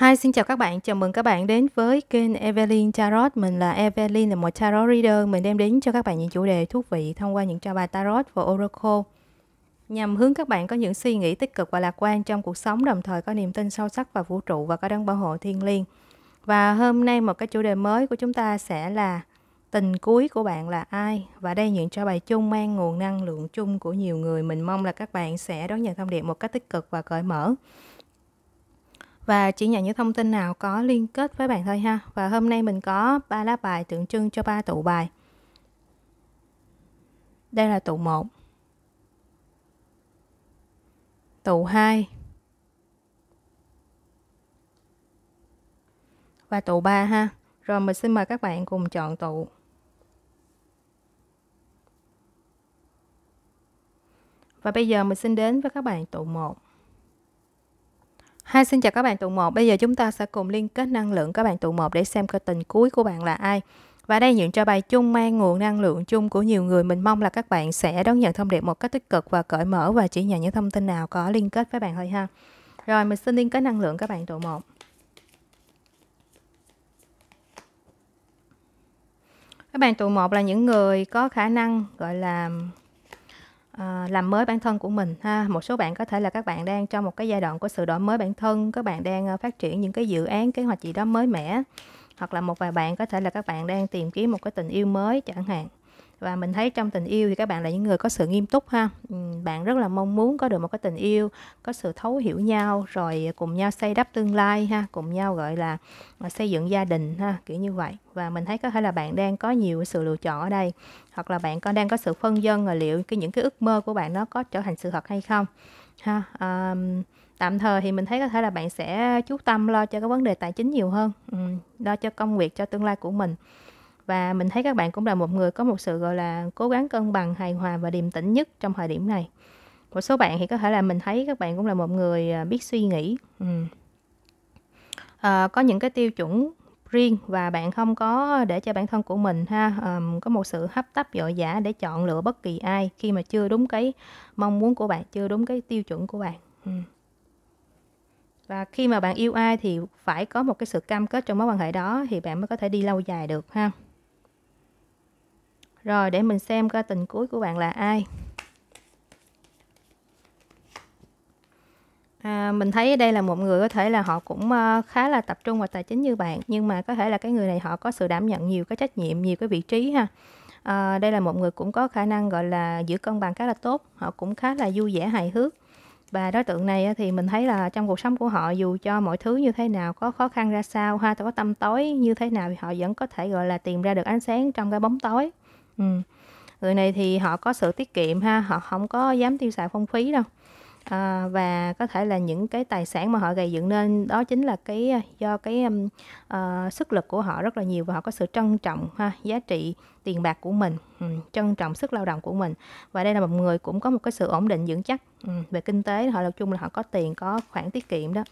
Hi, xin chào các bạn. Chào mừng các bạn đến với kênh Evelyn Tarot. Mình là Evelyn, là một tarot reader. Mình đem đến cho các bạn những chủ đề thú vị thông qua những trò bài tarot và oracle nhằm hướng các bạn có những suy nghĩ tích cực và lạc quan trong cuộc sống, đồng thời có niềm tin sâu sắc vào vũ trụ và có đấng bảo hộ thiên liêng. Và hôm nay một cái chủ đề mới của chúng ta sẽ là tình cuối của bạn là ai và đây những trò bài chung mang nguồn năng lượng chung của nhiều người mình mong là các bạn sẽ đón nhận thông điệp một cách tích cực và cởi mở và chỉ nhận những thông tin nào có liên kết với bạn thôi ha. Và hôm nay mình có ba lá bài tượng trưng cho ba tụ bài. Đây là tụ 1. Tụ 2. Và tụ 3 ha. Rồi mình xin mời các bạn cùng chọn tụ. Và bây giờ mình xin đến với các bạn tụ 1 hai xin chào các bạn tụ 1. Bây giờ chúng ta sẽ cùng liên kết năng lượng các bạn tụ 1 để xem coi tình cuối của bạn là ai. Và đây những cho bài chung mang nguồn năng lượng chung của nhiều người. Mình mong là các bạn sẽ đón nhận thông điệp một cách tích cực và cởi mở và chỉ nhận những thông tin nào có liên kết với bạn thôi ha. Rồi, mình xin liên kết năng lượng các bạn tụ 1. Các bạn tụ 1 là những người có khả năng gọi là À, làm mới bản thân của mình ha một số bạn có thể là các bạn đang trong một cái giai đoạn của sự đổi mới bản thân các bạn đang ờ, phát triển những cái dự án kế hoạch gì đó mới mẻ hoặc là một vài bạn có thể là các bạn đang tìm kiếm một cái tình yêu mới chẳng hạn và mình thấy trong tình yêu thì các bạn là những người có sự nghiêm túc ha ừ, bạn rất là mong muốn có được một cái tình yêu có sự thấu hiểu nhau rồi cùng nhau xây đắp tương lai ha cùng nhau gọi là à, xây dựng gia đình ha kiểu như vậy và mình thấy có thể là bạn đang có nhiều sự lựa chọn ở đây hoặc là bạn có đang có sự phân dân là liệu cái những cái ước mơ của bạn nó có trở thành sự thật hay không ha um, tạm thời thì mình thấy có thể là bạn sẽ chú tâm lo cho cái vấn đề tài chính nhiều hơn ừ, lo cho công việc cho tương lai của mình và mình thấy các bạn cũng là một người có một sự gọi là cố gắng cân bằng hài hòa và điềm tĩnh nhất trong thời điểm này một số bạn thì có thể là mình thấy các bạn cũng là một người à, biết suy nghĩ ừ. à, có những cái tiêu chuẩn riêng và bạn không có để cho bản thân của mình ha um, có một sự hấp tấp vội vã để chọn lựa bất kỳ ai khi mà chưa đúng cái mong muốn của bạn chưa đúng cái tiêu chuẩn của bạn ừ. và khi mà bạn yêu ai thì phải có một cái sự cam kết trong mối quan hệ đó thì bạn mới có thể đi lâu dài được ha rồi để mình xem coi tình cuối của bạn là ai. À, mình thấy đây là một người có thể là họ cũng ờ, khá là tập trung vào tài chính như bạn nhưng mà có thể là cái người này họ có sự đảm nhận nhiều cái trách nhiệm nhiều cái vị trí ha à, đây là một người cũng có khả năng gọi là giữ cân bằng khá là tốt họ cũng khá là vui vẻ hài hước và đối tượng này thì mình thấy là trong cuộc sống của họ dù cho mọi thứ như thế nào có khó khăn ra sao ha có tâm tối như thế nào thì họ vẫn có thể gọi là tìm ra được ánh sáng trong cái bóng tối Ừ. người này thì họ có sự tiết kiệm ha họ không có dám tiêu xài phong phí đâu à, và có thể là những cái tài sản mà họ gây dựng nên đó chính là cái à, do cái um, uh, sức lực của họ rất là nhiều và họ có sự trân trọng ha giá trị tiền bạc của mình ừ, trân trọng sức lao động của mình và đây là một người cũng có một cái sự ổn định vững chắc ừ, về kinh tế họ nói chung là họ có tiền có khoản tiết kiệm đó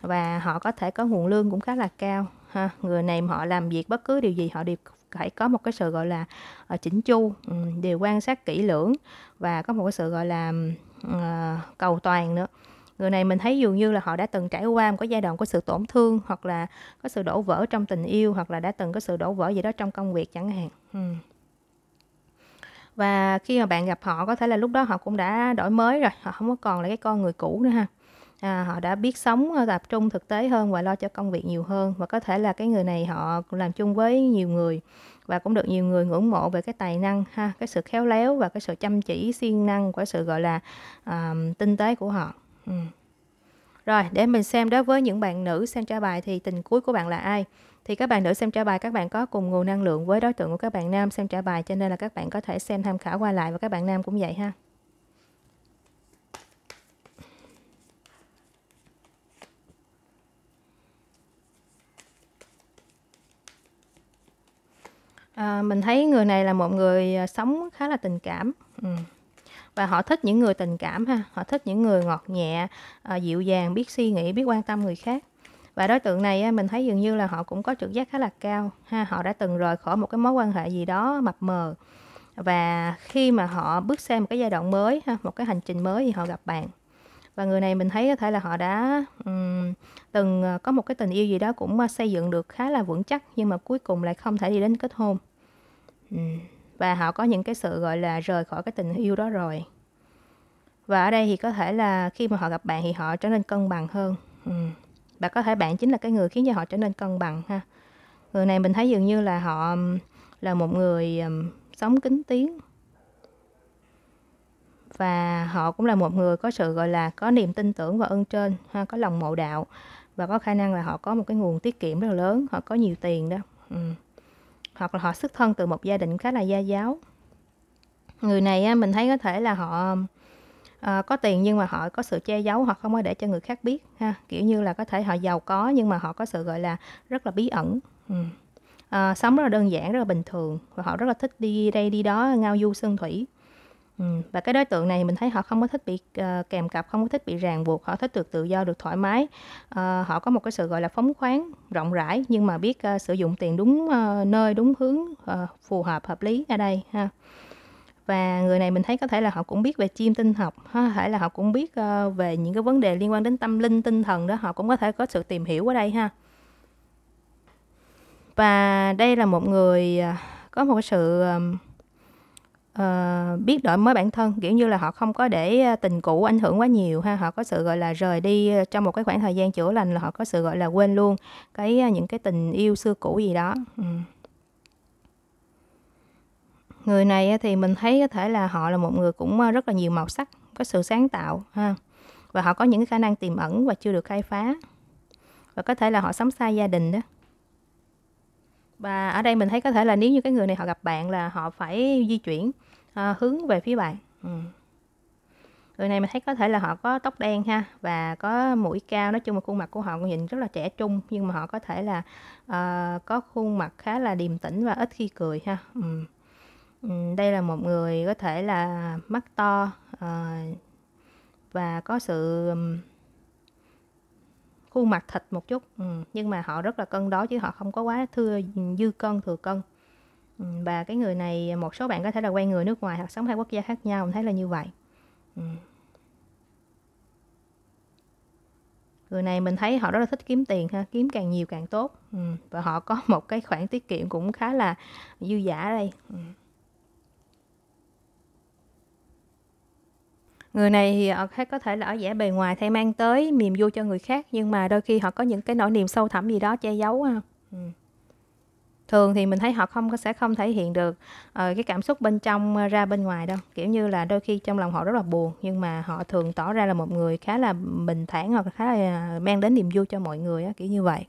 và họ có thể có nguồn lương cũng khá là cao ha người này họ làm việc bất cứ điều gì họ đều phải có một cái sự gọi là ờ, chỉnh chu ừ, đều quan sát kỹ lưỡng và có một cái sự gọi là ờ, cầu toàn nữa người này mình thấy dường như là họ đã từng trải qua một cái giai đoạn của sự tổn thương hoặc là có sự đổ vỡ trong tình yêu hoặc là đã từng có sự đổ vỡ gì đó trong công việc chẳng hạn ừ. và khi mà bạn gặp họ có thể là lúc đó họ cũng đã đổi mới rồi họ không có còn là cái con người cũ nữa ha à, họ đã biết sống ờ, tập trung thực tế hơn và lo cho công việc nhiều hơn và có thể là cái người này họ làm chung với nhiều người và cũng được nhiều người ngưỡng mộ về cái tài năng ha cái sự khéo léo và cái sự chăm chỉ siêng năng của sự gọi là à, tinh tế của họ ừ. rồi để mình xem đối với những bạn nữ xem trả bài thì tình cuối của bạn là ai thì các bạn nữ xem trả bài các bạn có cùng nguồn năng lượng với đối tượng của các bạn nam xem trả bài cho nên là các bạn có thể xem tham khảo qua lại và các bạn nam cũng vậy ha à, mình thấy người này là một người à, sống khá là tình cảm ừ. và họ thích những người tình cảm ha họ thích những người ngọt nhẹ à, dịu dàng biết suy nghĩ biết quan tâm người khác và đối tượng này à, mình thấy dường như là họ cũng có trực giác khá là cao ha họ đã từng rời khỏi một cái mối quan hệ gì đó mập mờ và khi mà họ bước sang một cái giai đoạn mới ha một cái hành trình mới thì họ gặp bạn và người này mình thấy có thể là họ đã um, từng à, có một cái tình yêu gì đó cũng xây dựng được khá là vững chắc nhưng mà cuối cùng lại không thể đi đến kết hôn Ừ. Và họ có những cái sự gọi là rời khỏi cái tình yêu đó rồi. Và ở đây thì có thể là khi mà họ gặp bạn thì họ trở nên cân bằng hơn. Ừ. Và có thể bạn chính là cái người khiến cho họ trở nên cân bằng ha. Người này mình thấy dường như là họ là một người sống kính tiếng và họ cũng là một người có sự gọi là có niềm tin tưởng và ơn trên ha, có lòng mộ đạo và có khả năng là họ có một cái nguồn tiết kiệm rất là lớn họ có nhiều tiền đó ừ hoặc là họ xuất thân từ một gia đình khá là gia giáo người này mình thấy có thể là họ à, có tiền nhưng mà họ có sự che giấu hoặc không có để cho người khác biết ha kiểu như là có thể họ giàu có nhưng mà họ có sự gọi là rất là bí ẩn ừ. à, sống rất là đơn giản rất là bình thường và họ rất là thích đi đây đi đó ngao du sơn thủy Ừ. Và cái đối tượng này mình thấy họ không có thích bị uh, kèm cặp, không có thích bị ràng buộc, họ thích được tự do, được thoải mái. Uh, họ có một cái sự gọi là phóng khoáng, rộng rãi nhưng mà biết uh, sử dụng tiền đúng uh, nơi, đúng hướng, uh, phù hợp, hợp lý ở đây ha. Và người này mình thấy có thể là họ cũng biết về chiêm tinh học, có thể là họ cũng biết uh, về những cái vấn đề liên quan đến tâm linh, tinh thần đó, họ cũng có thể có sự tìm hiểu ở đây ha. Và đây là một người uh, có một cái sự uh, uh, biết đổi mới bản thân kiểu như là họ không có để ờ, tình cũ ảnh hưởng quá nhiều ha họ có sự gọi là rời đi ờ, trong một cái khoảng thời gian chữa lành là họ có sự gọi là quên luôn cái những cái tình yêu xưa cũ gì đó ừ. người này thì mình thấy có thể là họ là một người cũng rất là nhiều màu sắc có sự sáng tạo ha và họ có những khả năng tiềm ẩn và chưa được khai phá và có thể là họ sống xa gia đình đó và ở đây mình thấy có thể là nếu như cái người này họ gặp bạn là họ phải di chuyển à, hướng về phía bạn ừ. người này mình thấy có thể là họ có tóc đen ha và có mũi cao nói chung là khuôn mặt của họ nhìn rất là trẻ trung nhưng mà họ có thể là à, có khuôn mặt khá là điềm tĩnh và ít khi cười ha ừ. ừ đây là một người có thể là mắt to à, và có sự khuôn mặt thịt một chút ừ. nhưng mà họ rất là cân đối chứ họ không có quá thưa dư cân thừa cân và cái người này một số bạn có thể là quen người nước ngoài hoặc sống hai quốc gia khác nhau mình thấy là như vậy người này mình thấy họ rất là thích kiếm tiền ha kiếm càng nhiều càng tốt và họ có một cái khoản tiết kiệm cũng khá là dư giả đây người này thì họ có thể là ở vẻ bề ngoài thay mang tới niềm vui cho người khác nhưng mà đôi khi họ có những cái nỗi niềm sâu thẳm gì đó che giấu ha ừ thường thì mình thấy họ không có sẽ không thể hiện được uh, cái cảm xúc bên trong ờ, ra bên ngoài đâu kiểu như là đôi khi trong lòng họ rất là buồn nhưng mà họ thường tỏ ra là một người khá là bình thản hoặc là khá là ờ, mang đến niềm vui cho mọi người á, kiểu như vậy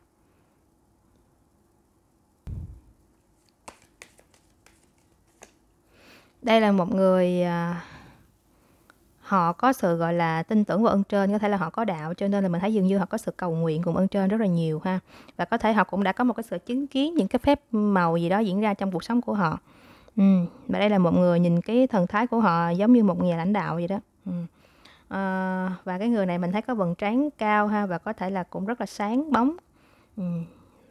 đây là một người uh, họ có sự gọi là tin tưởng vào ơn trên có thể là họ có đạo cho nên là mình thấy dường như họ có sự cầu nguyện cùng ơn trên rất là nhiều ha và có thể họ cũng đã có một cái sự chứng kiến những cái phép màu gì đó diễn ra trong cuộc sống của họ ừ. và đây là một người nhìn cái thần thái của họ giống như một nhà lãnh đạo vậy đó ừ. à, và cái người này mình thấy có vầng trán cao ha và có thể là cũng rất là sáng bóng ừ.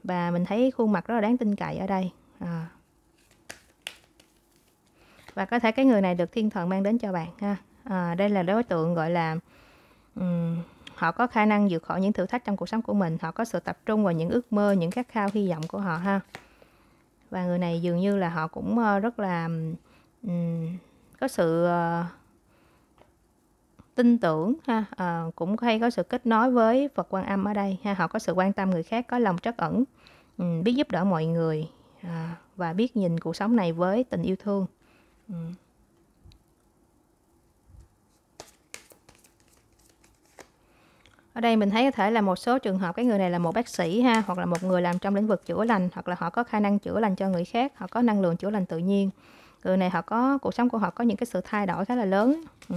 và mình thấy khuôn mặt rất là đáng tin cậy ở đây à. và có thể cái người này được thiên thần mang đến cho bạn ha à, đây là đối tượng gọi là um, họ có khả năng vượt khỏi những thử thách trong cuộc sống của mình họ có sự tập trung vào những ước mơ những khát khao hy vọng của họ ha và người này dường như là họ cũng ờ, rất là um, có sự uh, tin tưởng ha à, cũng hay có sự kết nối với Phật Quan Âm ở đây ha họ có sự quan tâm người khác có lòng trắc ẩn biết giúp đỡ mọi người à, và biết nhìn cuộc sống này với tình yêu thương um. ở đây mình thấy có thể là một số trường hợp cái người này là một bác sĩ ha hoặc là một người làm trong lĩnh vực chữa lành hoặc là họ có khả năng chữa lành cho người khác họ có năng lượng chữa lành tự nhiên người này họ có cuộc sống của họ có những cái sự thay đổi khá là lớn ừ.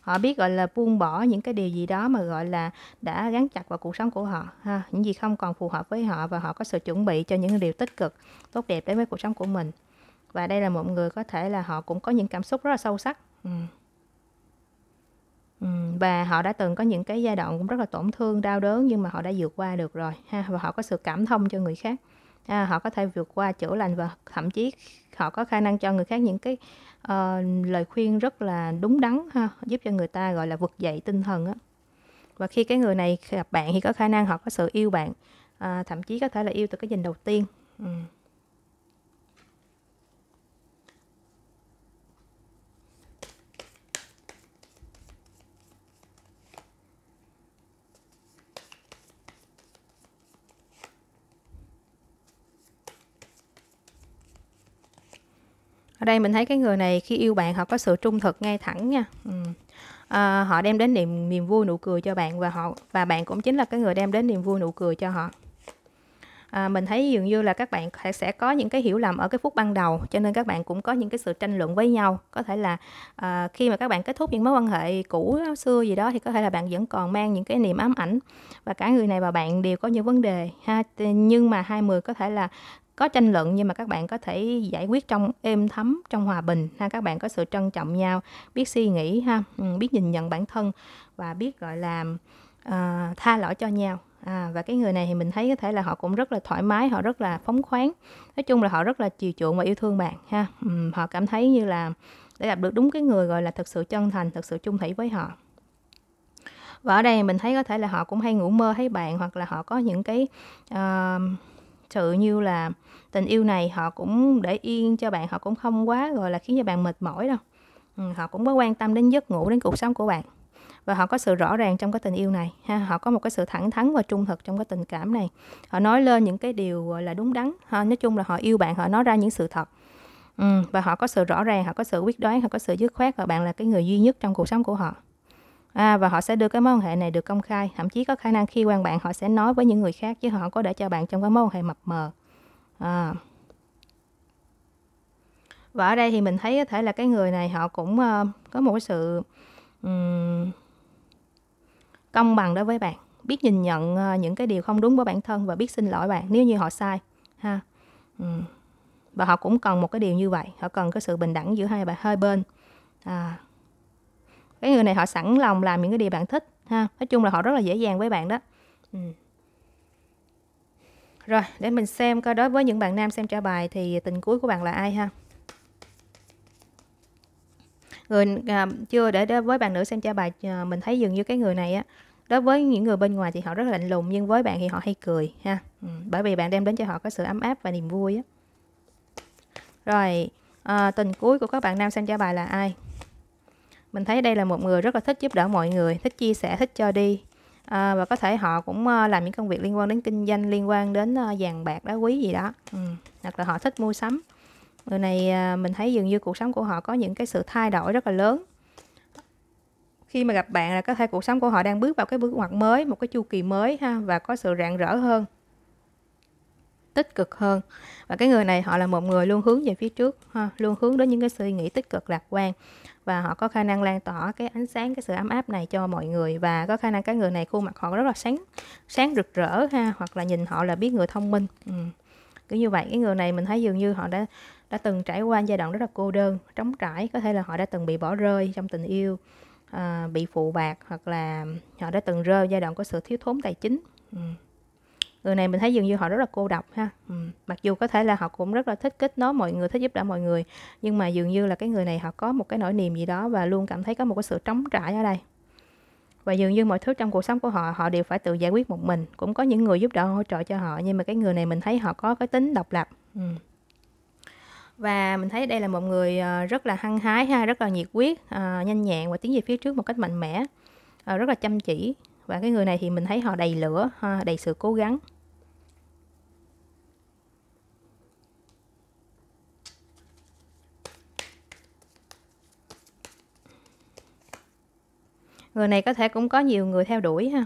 họ biết gọi là buông bỏ những cái điều gì đó mà gọi là đã gắn chặt vào cuộc sống của họ ha những gì không còn phù hợp với họ và họ có sự chuẩn bị cho những điều tích cực tốt đẹp đến với cuộc sống của mình và đây là một người có thể là họ cũng có những cảm xúc rất là sâu sắc ừ. Ừ, và họ đã từng có những cái giai đoạn cũng rất là tổn thương, đau đớn nhưng mà họ đã vượt qua được rồi ha, và họ có sự cảm thông cho người khác. À, họ có thể vượt qua, chữa lành và thậm chí họ có khả năng cho người khác những cái, ờ, lời khuyên rất là đúng đắn ha, giúp cho người ta, gọi là, vực dậy tinh thần á. Và khi cái người này gặp bạn thì có khả năng họ có sự yêu bạn, à, thậm chí có thể là yêu từ cái nhìn đầu tiên. Ừm. đây mình thấy cái người này khi yêu bạn họ có sự trung thực ngay thẳng nha ừ. à, họ đem đến niềm niềm vui nụ cười cho bạn và họ và bạn cũng chính là cái người đem đến niềm vui nụ cười cho họ à, mình thấy dường như là các bạn sẽ có những cái hiểu lầm ở cái phút ban đầu cho nên các bạn cũng có những cái sự tranh luận với nhau có thể là à, khi mà các bạn kết thúc những mối quan hệ cũ xưa gì đó thì có thể là bạn vẫn còn mang những cái niềm ám ảnh và cả người này và bạn đều có những vấn đề ha nhưng mà hai người có thể là có tranh luận nhưng mà các bạn có thể giải quyết trong êm thấm trong hòa bình ha các bạn có sự trân trọng nhau biết suy nghĩ ha ừ, biết nhìn nhận bản thân và biết gọi là uh, tha lỗi cho nhau à, và cái người này thì mình thấy có thể là họ cũng rất là thoải mái họ rất là phóng khoáng nói chung là họ rất là chiều chuộng và yêu thương bạn ha um, họ cảm thấy như là để gặp được đúng cái người gọi là thực sự chân thành thực sự chung thủy với họ và ở đây mình thấy có thể là họ cũng hay ngủ mơ thấy bạn hoặc là họ có những cái uh, sự như là tình yêu này họ cũng để yên cho bạn họ cũng không quá gọi là khiến cho bạn mệt mỏi đâu ừ, họ cũng có quan tâm đến giấc ngủ đến cuộc sống của bạn và họ có sự rõ ràng trong cái tình yêu này ha họ có một cái sự thẳng thắn và trung thực trong cái tình cảm này họ nói lên những cái điều gọi là đúng đắn ha nói chung là họ yêu bạn họ nói ra những sự thật ừ, và họ có sự rõ ràng họ có sự quyết đoán họ có sự dứt khoát và bạn là cái người duy nhất trong cuộc sống của họ à, và họ sẽ đưa cái mối quan hệ này được công khai thậm chí có khả năng khi quan bạn họ sẽ nói với những người khác chứ họ có để cho bạn trong cái mối quan hệ mập mờ à. và ở đây thì mình thấy có thể là cái người này họ cũng uh, có một cái sự um, công bằng đối với bạn biết nhìn nhận uh, những cái điều không đúng với bản thân và biết xin lỗi bạn nếu như họ sai ha um. và họ cũng cần một cái điều như vậy họ cần cái sự bình đẳng giữa hai bạn hơi bên à cái người này họ sẵn lòng làm những cái điều bạn thích ha nói chung là họ rất là dễ dàng với bạn đó ừ. Rồi, để mình xem coi đối với những bạn nam xem trả bài thì tình cuối của bạn là ai ha. Người à, chưa để đối với bạn nữ xem trả bài à, mình thấy dường như cái người này á đối với những người bên ngoài thì họ rất là lạnh lùng nhưng với bạn thì họ hay cười ha. Ừ, bởi vì bạn đem đến cho họ có sự ấm áp và niềm vui á. Rồi, à, tình cuối của các bạn nam xem trả bài là ai? Mình thấy đây là một người rất là thích giúp đỡ mọi người, thích chia sẻ, thích cho đi à, và có thể họ cũng ờ, làm những công việc liên quan đến kinh doanh liên quan đến ờ, vàng bạc đá quý gì đó ừ. hoặc là họ thích mua sắm người này mình thấy dường như cuộc sống của họ có những cái sự thay đổi rất là lớn khi mà gặp bạn là có thể cuộc sống của họ đang bước vào cái bước ngoặt mới một cái chu kỳ mới ha và có sự rạng rỡ hơn tích cực hơn và cái người này họ là một người luôn hướng về phía trước ha luôn hướng đến những cái suy nghĩ tích cực lạc quan và họ có khả năng lan tỏa cái ánh sáng cái sự ấm áp này cho mọi người và có khả năng cái người này khuôn mặt họ rất là sáng sáng rực rỡ ha hoặc là nhìn họ là biết người thông minh ừ. cứ như vậy cái người này mình thấy dường như họ đã đã từng trải qua giai đoạn rất là cô đơn trống trải có thể là họ đã từng bị bỏ rơi trong tình yêu à, bị phụ bạc hoặc là họ đã từng rơi giai đoạn có sự thiếu thốn tài chính ừ người này mình thấy dường như họ rất là cô độc ha ừ. mặc dù có thể là họ cũng rất là thích kết nối mọi người thích giúp đỡ mọi người nhưng mà dường như là cái người này họ có một cái nỗi niềm gì đó và luôn cảm thấy có một cái sự trống trải ở đây và dường như mọi thứ trong cuộc sống của họ họ đều phải tự giải quyết một mình cũng có những người giúp đỡ hỗ trợ cho họ nhưng mà cái người này mình thấy họ có cái tính độc lập ừ. và mình thấy đây là một người ờ, rất là hăng hái ha rất là nhiệt huyết ờ, nhanh nhẹn và tiến về phía trước một cách mạnh mẽ ờ, rất là chăm chỉ và cái người này thì mình thấy họ đầy lửa ha, đầy sự cố gắng người này có thể cũng có nhiều người theo đuổi ha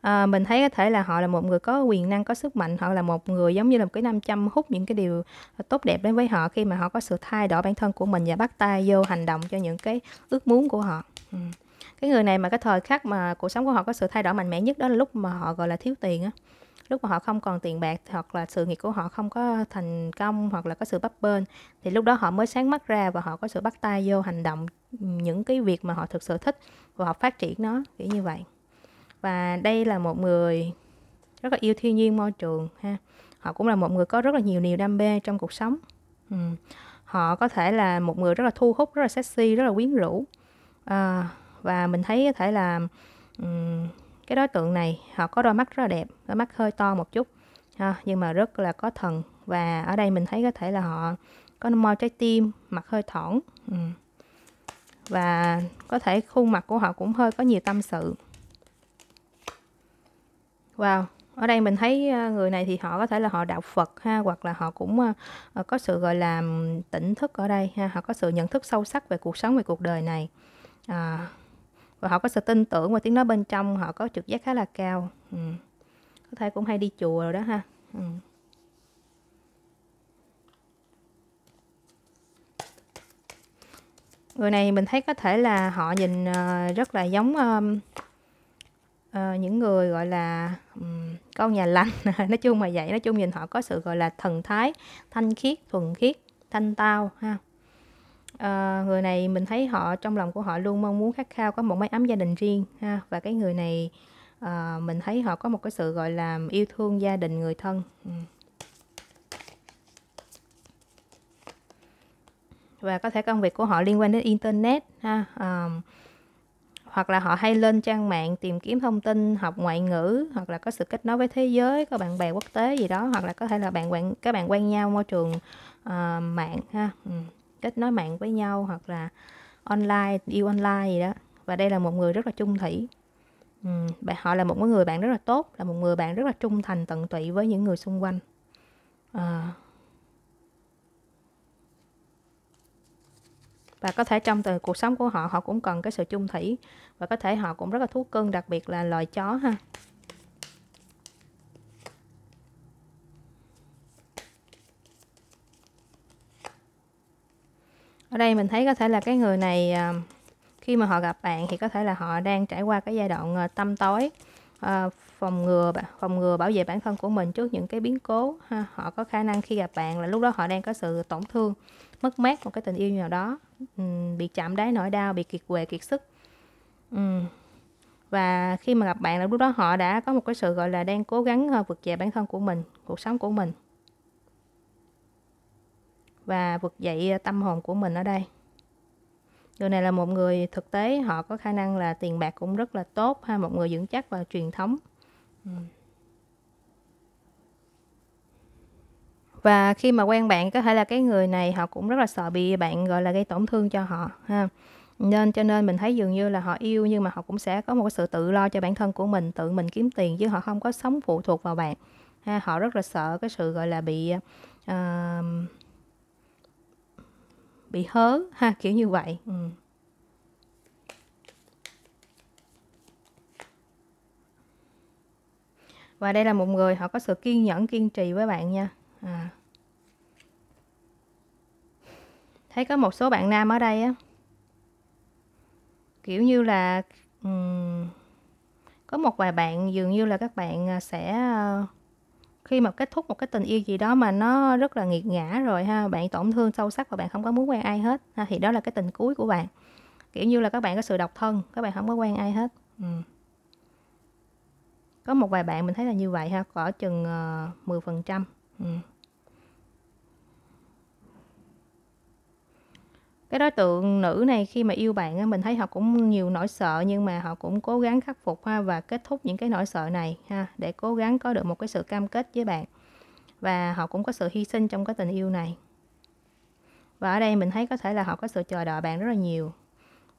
à, mình thấy có thể là họ là một người có quyền năng có sức mạnh họ là một người giống như là một cái nam châm hút những cái điều tốt đẹp đến với họ khi mà họ có sự thay đổi bản thân của mình và bắt tay vô hành động cho những cái ước muốn của họ ừ. cái người này mà cái thời khắc mà cuộc sống của họ có sự thay đổi mạnh mẽ nhất đó là lúc mà họ gọi là thiếu tiền á lúc mà họ không còn tiền bạc hoặc là sự nghiệp của họ không có thành công hoặc là có sự bấp bênh thì lúc đó họ mới sáng mắt ra và họ có sự bắt tay vô hành động những cái việc mà họ thực sự thích khoa học phát triển nó kiểu như vậy và đây là một người rất là yêu thiên nhiên môi trường ha họ cũng là một người có rất là nhiều niềm đam mê trong cuộc sống ừ. họ có thể là một người rất là thu hút rất là sexy rất là quyến rũ à, và mình thấy có thể là um, cái đối tượng này họ có đôi mắt rất là đẹp đôi mắt hơi to một chút ha, nhưng mà rất là có thần và ở đây mình thấy có thể là họ có môi trái tim mặt hơi thỏn ừ và có thể khuôn mặt của họ cũng hơi có nhiều tâm sự Wow ở đây mình thấy ờ, người này thì họ có thể là họ đạo Phật ha hoặc là họ cũng ờ, ờ, có sự gọi là tỉnh thức ở đây ha họ có sự nhận thức sâu sắc về cuộc sống về cuộc đời này à, và họ có sự tin tưởng và tiếng nói bên trong họ có trực giác khá là cao ừ. có thể cũng hay đi chùa rồi đó ha ừ. người này mình thấy có thể là họ nhìn ờ, rất là giống ờ, những người gọi là con nhà lành nói chung mà vậy nói chung nhìn họ có sự gọi là thần thái thanh khiết thuần khiết thanh tao ha à, người này mình thấy họ trong lòng của họ luôn mong muốn khát khao có một mái ấm gia đình riêng ha và cái người này à, mình thấy họ có một cái sự gọi là yêu thương gia đình người thân ừ. và có thể công việc của họ liên quan đến internet ha um, hoặc là họ hay lên trang mạng tìm kiếm thông tin học ngoại ngữ hoặc là có sự kết nối với thế giới có bạn bè quốc tế gì đó hoặc là có thể là bạn quen các bạn quen nhau môi trường uh, mạng ha ừ. kết nối mạng với nhau hoặc là online yêu online gì đó và đây là một người rất là trung thủy ừ. họ là một người bạn rất là tốt là một người bạn rất là trung thành tận tụy với những người xung quanh uh, và có thể trong từ cuộc sống của họ họ cũng cần cái sự chung thủy và có thể họ cũng rất là thú cưng đặc biệt là loài chó ha ở đây mình thấy có thể là cái người này à, khi mà họ gặp bạn thì có thể là họ đang trải qua cái giai đoạn à, tâm tối à, phòng ngừa phòng ngừa bảo vệ bản thân của mình trước những cái biến cố ha họ có khả năng khi gặp bạn là lúc đó họ đang có sự tổn thương mất mát một cái tình yêu nào đó um, bị chạm đáy nỗi đau bị kiệt quệ kiệt sức um, và khi mà gặp bạn là lúc đó họ đã có một cái sự gọi là đang cố gắng ờ, vượt dậy bản thân của mình cuộc sống của mình và vượt dậy ờ, tâm hồn của mình ở đây người này là một người thực tế họ có khả năng là tiền bạc cũng rất là tốt ha một người vững chắc và truyền thống ừ. và khi mà quen bạn có thể là cái người này họ cũng rất là sợ bị bạn gọi là gây tổn thương cho họ ha nên cho nên mình thấy dường như là họ yêu nhưng mà họ cũng sẽ có một sự tự lo cho bản thân của mình tự mình kiếm tiền chứ họ không có sống phụ thuộc vào bạn ha họ rất là sợ cái sự gọi là bị uh, bị hớ ha kiểu như vậy ừ. và đây là một người họ có sự kiên nhẫn kiên trì với bạn nha à. thấy có một số bạn nam ở đây á kiểu như là um, có một vài bạn dường như là các bạn à, sẽ à, khi mà kết thúc một cái tình yêu gì đó mà nó rất là nghiệt ngã rồi ha bạn tổn thương sâu sắc và bạn không có muốn quen ai hết ha, thì đó là cái tình cuối của bạn kiểu như là các bạn có sự độc thân các bạn không có quen ai hết ừ. có một vài bạn mình thấy là như vậy ha có chừng uh, ờ, 10% phần ừ. trăm cái đối tượng nữ này khi mà yêu bạn á, mình thấy họ cũng nhiều nỗi sợ nhưng mà họ cũng cố gắng khắc phục ha và kết thúc những cái nỗi sợ này ha để cố gắng có được một cái sự cam kết với bạn và họ cũng có sự hy sinh trong cái tình yêu này và ở đây mình thấy có thể là họ có sự chờ đợi bạn rất là nhiều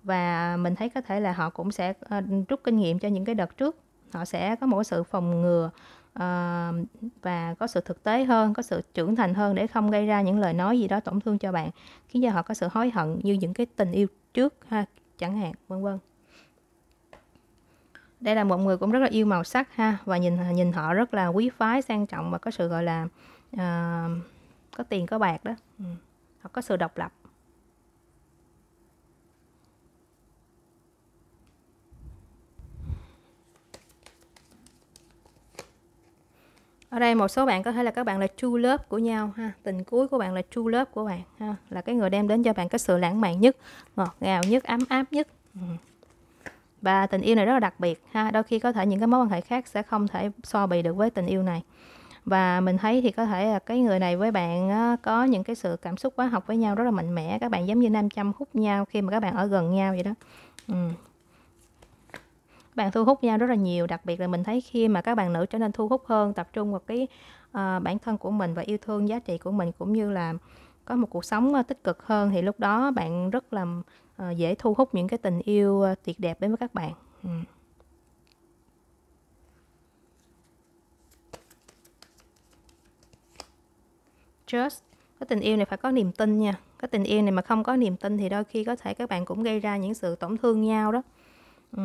và mình thấy có thể là họ cũng sẽ ờ, rút kinh nghiệm cho những cái đợt trước họ sẽ có một sự phòng ngừa Ờ, và có sự thực tế hơn có sự trưởng thành hơn để không gây ra những lời nói gì đó tổn thương cho bạn khiến cho họ có sự hối hận như những cái tình yêu trước ha chẳng hạn vân vân đây là một người cũng rất là yêu màu sắc ha và nhìn nhìn họ rất là quý phái sang trọng và có sự gọi là uh, có tiền có bạc đó ừ. họ có sự độc lập ở đây một số bạn có thể là các bạn là true love của nhau ha tình cuối của bạn là true love của bạn ha là cái người đem đến cho bạn cái sự lãng mạn nhất ngọt ngào nhất ấm áp nhất ừ. và tình yêu này rất là đặc biệt ha đôi khi có thể những cái mối quan hệ khác sẽ không thể so bì được với tình yêu này và mình thấy thì có thể là cái người này với bạn có những cái sự cảm xúc hóa học với nhau rất là mạnh mẽ các bạn giống như nam châm hút nhau khi mà các bạn ở gần nhau vậy đó ừ bạn thu hút nhau rất là nhiều đặc biệt là mình thấy khi mà các bạn nữ trở nên thu hút hơn tập trung vào cái uh, bản thân của mình và yêu thương giá trị của mình cũng như là có một cuộc sống ờ, tích cực hơn thì lúc đó bạn rất là uh, dễ thu hút những cái tình yêu uh, tuyệt đẹp đến với các bạn ừ. trust cái tình yêu này phải có niềm tin nha cái tình yêu này mà không có niềm tin thì đôi khi có thể các bạn cũng gây ra những sự tổn thương nhau đó ừ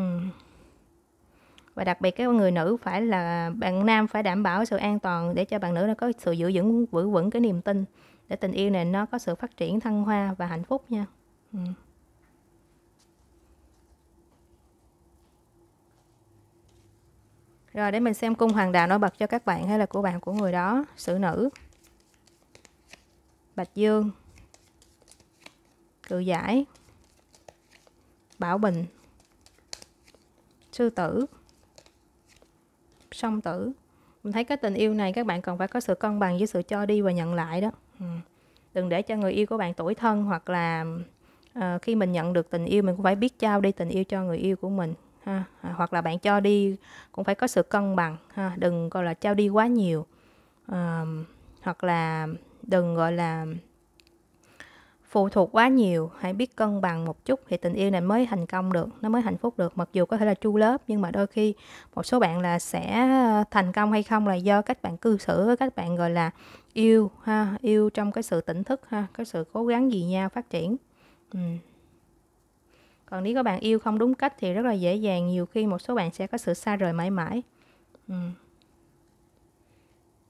và đặc biệt cái người nữ phải là bạn nam phải đảm bảo sự an toàn để cho bạn nữ nó có sự giữ vững vững vững cái niềm tin để tình yêu này nó có sự phát triển thăng hoa và hạnh phúc nha ừ. Rồi để mình xem cung hoàng đạo nổi bật cho các bạn hay là của bạn của người đó. Sử nữ. Bạch Dương. Cự giải. Bảo Bình. Sư tử song tử mình thấy cái tình yêu này các bạn cần phải có sự cân bằng với sự cho đi và nhận lại đó ừ. đừng để cho người yêu của bạn tuổi thân hoặc là uh, khi mình nhận được tình yêu mình cũng phải biết trao đi tình yêu cho người yêu của mình ha à, hoặc là bạn cho đi cũng phải có sự cân bằng ha đừng gọi là trao đi quá nhiều à, hoặc là đừng gọi là phụ thuộc quá nhiều hãy biết cân bằng một chút thì tình yêu này mới thành công được nó mới hạnh phúc được mặc dù có thể là chu lớp nhưng mà đôi khi một số bạn là sẽ ờ, thành công hay không là do cách bạn cư xử cách bạn gọi là yêu ha yêu trong cái sự tỉnh thức ha cái sự cố gắng gì nhau phát triển ừ. còn nếu các bạn yêu không đúng cách thì rất là dễ dàng nhiều khi một số bạn sẽ có sự xa rời mãi mãi ừ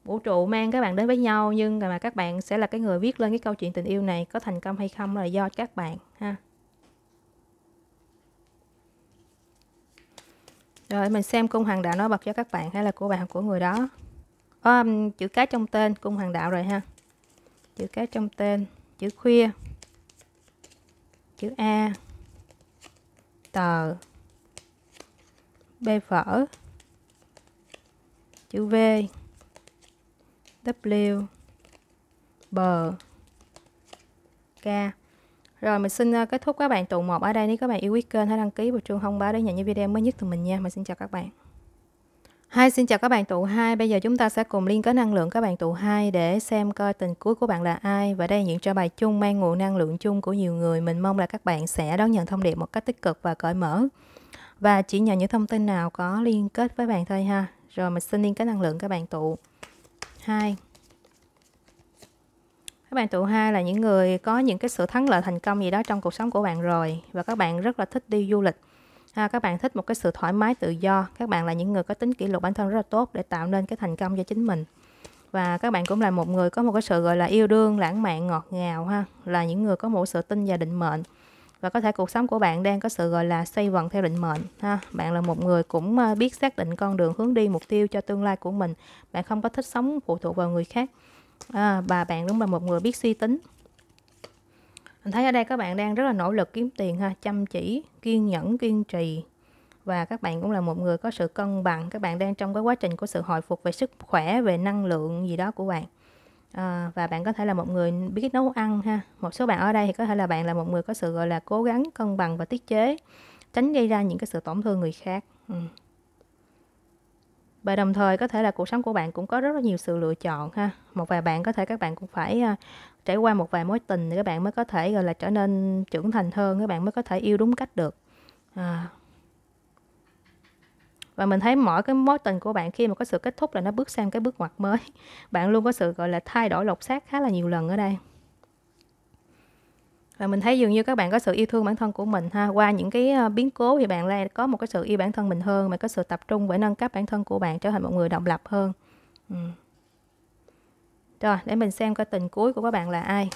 vũ trụ mang các bạn đến với nhau nhưng mà các bạn sẽ là cái người viết lên cái câu chuyện tình yêu này có thành công hay không là do các bạn ha rồi mình xem cung hoàng đạo nó bật cho các bạn hay là của bạn của người đó à, chữ cái trong tên cung hoàng đạo rồi ha chữ cái trong tên chữ khuya chữ a tờ b phở chữ v W B K rồi mình xin ờ, kết thúc các bạn tụ một ở đây nếu các bạn yêu quý kênh hãy đăng ký và chuông thông báo để nhận những video mới nhất từ mình nha mình xin chào các bạn Hi, xin chào các bạn tụ 2. Bây giờ chúng ta sẽ cùng liên kết năng lượng các bạn tụ 2 để xem coi tình cuối của bạn là ai. Và đây những cho bài chung mang nguồn năng lượng chung của nhiều người. Mình mong là các bạn sẽ đón nhận thông điệp một cách tích cực và cởi mở. Và chỉ nhận những thông tin nào có liên kết với bạn thôi ha. Rồi mình xin liên kết năng lượng các bạn tụ. 2 các bạn tụ hai là những người có những cái sự thắng lợi thành công gì đó trong cuộc sống của bạn rồi và các bạn rất là thích đi du lịch à, các bạn thích một cái sự thoải mái tự do các bạn là những người có tính kỷ luật bản thân rất là tốt để tạo nên cái thành công cho chính mình và các bạn cũng là một người có một cái sự gọi là yêu đương lãng mạn ngọt ngào ha là những người có một sự tin và định mệnh và có thể cuộc sống của bạn đang có sự gọi là xoay vần theo định mệnh ha bạn là một người cũng à, biết xác định con đường hướng đi mục tiêu cho tương lai của mình bạn không có thích sống phụ thuộc vào người khác à, và bạn đúng là một người biết suy tính mình thấy ở đây các bạn đang rất là nỗ lực kiếm tiền ha chăm chỉ kiên nhẫn kiên trì và các bạn cũng là một người có sự cân bằng các bạn đang trong cái quá trình của sự hồi phục về sức khỏe về năng lượng gì đó của bạn à, và bạn có thể là một người biết nấu ăn ha một số bạn ở đây thì có thể là bạn là một người có sự gọi là cố gắng cân bằng và tiết chế tránh gây ra những cái sự tổn thương người khác ừ. và đồng thời có thể là cuộc sống của bạn cũng có rất là nhiều sự lựa chọn ha một vài bạn có thể các bạn cũng phải uh, trải qua một vài mối tình thì các bạn mới có thể gọi là trở nên trưởng thành hơn các bạn mới có thể yêu đúng cách được à, và mình thấy mỗi cái mối tình của bạn khi mà có sự kết thúc là nó bước sang cái bước ngoặt mới bạn luôn có sự gọi là thay đổi lột xác khá là nhiều lần ở đây và mình thấy dường như các bạn có sự yêu thương bản thân của mình ha qua những cái ờ, biến cố thì bạn lại có một cái sự yêu bản thân mình hơn mà có sự tập trung để nâng cấp bản thân của bạn trở thành một người độc lập hơn ừ. rồi để mình xem cái tình cuối của các bạn là ai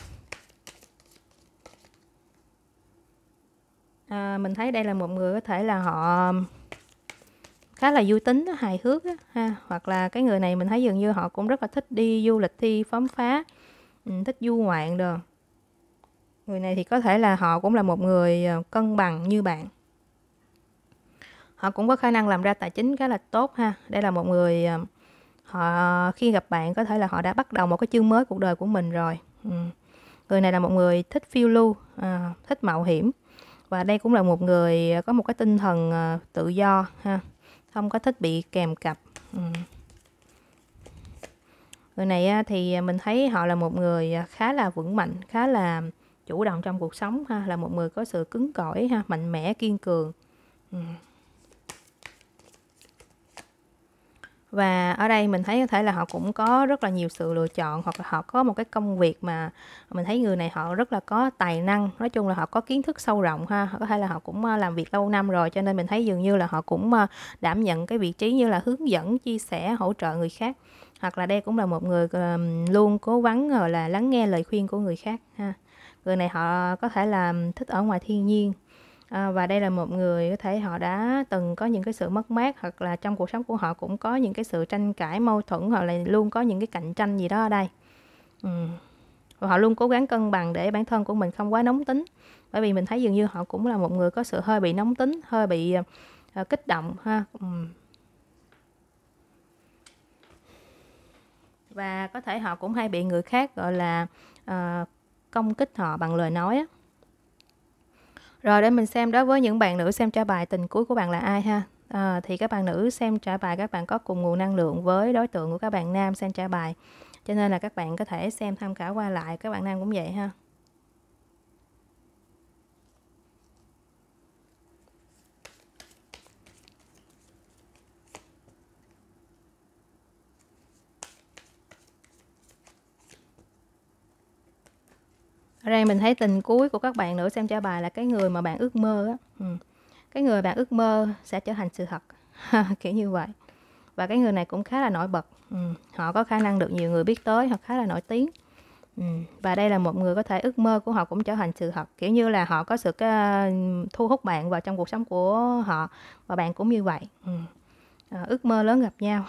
à, mình thấy đây là một người có thể là họ khá là vui tính hài hước á, ha hoặc là cái người này mình thấy dường như họ cũng rất là thích đi du lịch thi phóng phá ừ, thích du ngoạn đồ người này thì có thể là họ cũng là một người ờ, cân bằng như bạn họ cũng có khả năng làm ra tài chính khá là tốt ha đây là một người ờ, họ khi gặp bạn có thể là họ đã bắt đầu một cái chương mới cuộc đời của mình rồi ừ. người này là một người thích phiêu lưu ờ, thích mạo hiểm và đây cũng là một người có một cái tinh thần tự do ha không có thiết bị kèm cặp ừ. người này à, thì à, mình thấy họ là một người à, khá là vững mạnh khá là chủ động trong cuộc sống ha là một người có sự cứng cỏi ha mạnh mẽ kiên cường ừ. và ở đây mình thấy có thể là họ cũng có rất là nhiều sự lựa chọn hoặc là họ có một cái công việc mà mình thấy người này họ rất là có tài năng nói chung là họ có kiến thức sâu rộng ha có thể là họ cũng ờ, làm việc lâu năm rồi cho nên mình thấy dường như là họ cũng ờ, đảm nhận cái vị trí như là hướng dẫn chia sẻ hỗ trợ người khác hoặc là đây cũng là một người luôn cố gắng rồi là lắng nghe lời khuyên của người khác ha người này họ có thể là thích ở ngoài thiên nhiên Ờ, và đây là một người có thể họ đã từng có những cái sự mất mát hoặc là trong cuộc sống của họ cũng có những cái sự tranh cãi mâu thuẫn hoặc là luôn có những cái cạnh tranh gì đó ở đây ừ. và họ luôn cố gắng cân bằng để bản thân của mình không quá nóng tính bởi vì mình thấy dường như họ cũng là một người có sự hơi bị nóng tính hơi bị uh, kích động ha ừ. và có thể họ cũng hay bị người khác gọi là uh, công kích họ bằng lời nói á. Rồi để mình xem đó với những bạn nữ xem trả bài tình cuối của bạn là ai ha. À, thì các bạn nữ xem trả bài các bạn có cùng nguồn năng lượng với đối tượng của các bạn nam xem trả bài. Cho nên là các bạn có thể xem tham khảo qua lại, các bạn nam cũng vậy ha. ở đây mình thấy tình cuối của các bạn nữa xem trả bài là cái người mà bạn ước mơ á ừ. cái người bạn ước mơ sẽ trở thành sự thật kiểu như vậy và cái người này cũng khá là nổi bật ừ. họ có khả năng được nhiều người biết tới hoặc khá là nổi tiếng ừ. và đây là một người có thể ước mơ của họ cũng trở thành sự thật kiểu như là họ có sự cái, ờ, thu hút bạn vào trong cuộc sống của họ và bạn cũng như vậy ừ. à, ước mơ lớn gặp nhau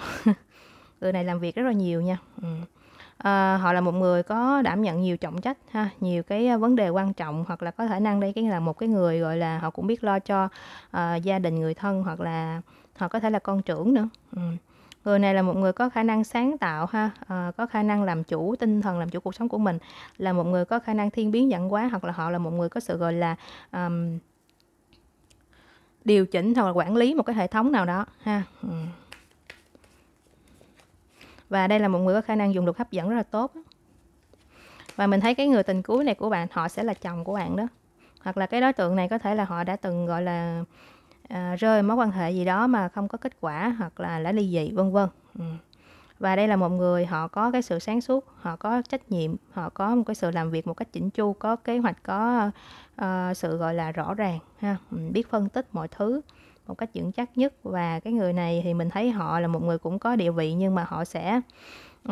người này làm việc rất là nhiều nha ừ à, họ là một người có đảm nhận nhiều trọng trách ha nhiều cái ờ, vấn đề quan trọng hoặc là có khả năng đây cái là một cái người gọi là họ cũng biết lo cho à, gia đình người thân hoặc là họ có thể là con trưởng nữa ừ. người này là một người có khả năng sáng tạo ha à, có khả năng làm chủ tinh thần làm chủ cuộc sống của mình là một người có khả năng thiên biến dẫn quá hoặc là họ là một người có sự gọi là um, điều chỉnh hoặc là quản lý một cái hệ thống nào đó ha ừ và đây là một người có khả năng dùng lực hấp dẫn rất là tốt và mình thấy cái người tình cuối này của bạn họ sẽ là chồng của bạn đó hoặc là cái đối tượng này có thể là họ đã từng gọi là à, rơi mối quan hệ gì đó mà không có kết quả hoặc là đã ly dị vân vân ừ. và đây là một người họ có cái sự sáng suốt họ có trách nhiệm họ có một cái sự làm việc một cách chỉnh chu có kế hoạch có uh, sự gọi là rõ ràng ha ừ, biết phân tích mọi thứ một cách vững chắc nhất và cái người này thì mình thấy họ là một người cũng có địa vị nhưng mà họ sẽ uh,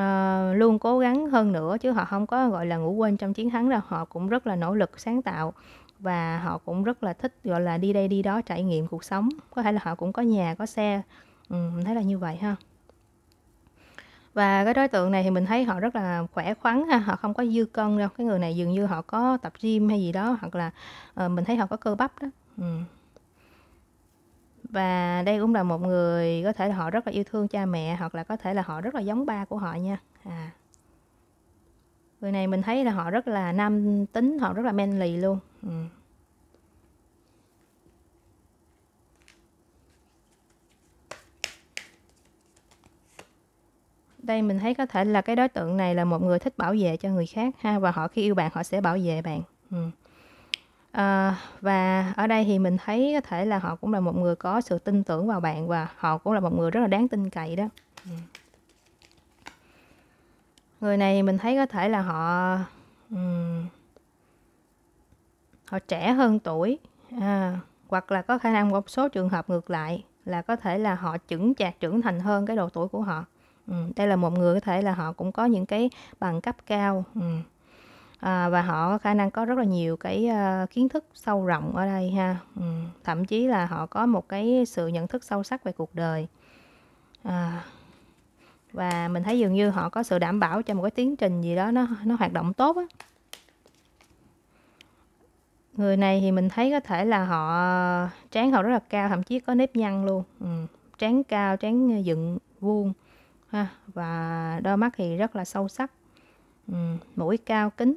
luôn cố gắng hơn nữa chứ họ không có gọi là ngủ quên trong chiến thắng đâu họ cũng rất là nỗ lực sáng tạo và họ cũng rất là thích gọi là đi đây đi đó trải nghiệm cuộc sống có thể là họ cũng có nhà có xe ừ, mình thấy là như vậy ha và cái đối tượng này thì mình thấy họ rất là khỏe khoắn ha họ không có dư cân đâu cái người này dường như họ có tập gym hay gì đó hoặc là uh, mình thấy họ có cơ bắp đó ừ và đây cũng là một người có thể là họ rất là yêu thương cha mẹ hoặc là có thể là họ rất là giống ba của họ nha à người này mình thấy là họ rất là nam tính họ rất là men lì luôn ừ. đây mình thấy có thể là cái đối tượng này là một người thích bảo vệ cho người khác ha và họ khi yêu bạn họ sẽ bảo vệ bạn ừ. À, và ở đây thì mình thấy có thể là họ cũng là một người có sự tin tưởng vào bạn và họ cũng là một người rất là đáng tin cậy đó. Ừ. Người này mình thấy có thể là họ um, họ trẻ hơn tuổi à, hoặc là có khả năng một số trường hợp ngược lại là có thể là họ chững chạc trưởng thành hơn cái độ tuổi của họ. Ừ, đây là một người có thể là họ cũng có những cái bằng cấp cao. Ừ à, và họ có khả năng có rất là nhiều cái uh, kiến thức sâu rộng ở đây ha ừ. thậm chí là họ có một cái sự nhận thức sâu sắc về cuộc đời à, và mình thấy dường như họ có sự đảm bảo cho một cái tiến trình gì đó nó nó hoạt động tốt á người này thì mình thấy có thể là họ trán họ rất là cao thậm chí có nếp nhăn luôn ừ. trán cao trán dựng vuông ha và đôi mắt thì rất là sâu sắc Ừ, mũi cao kính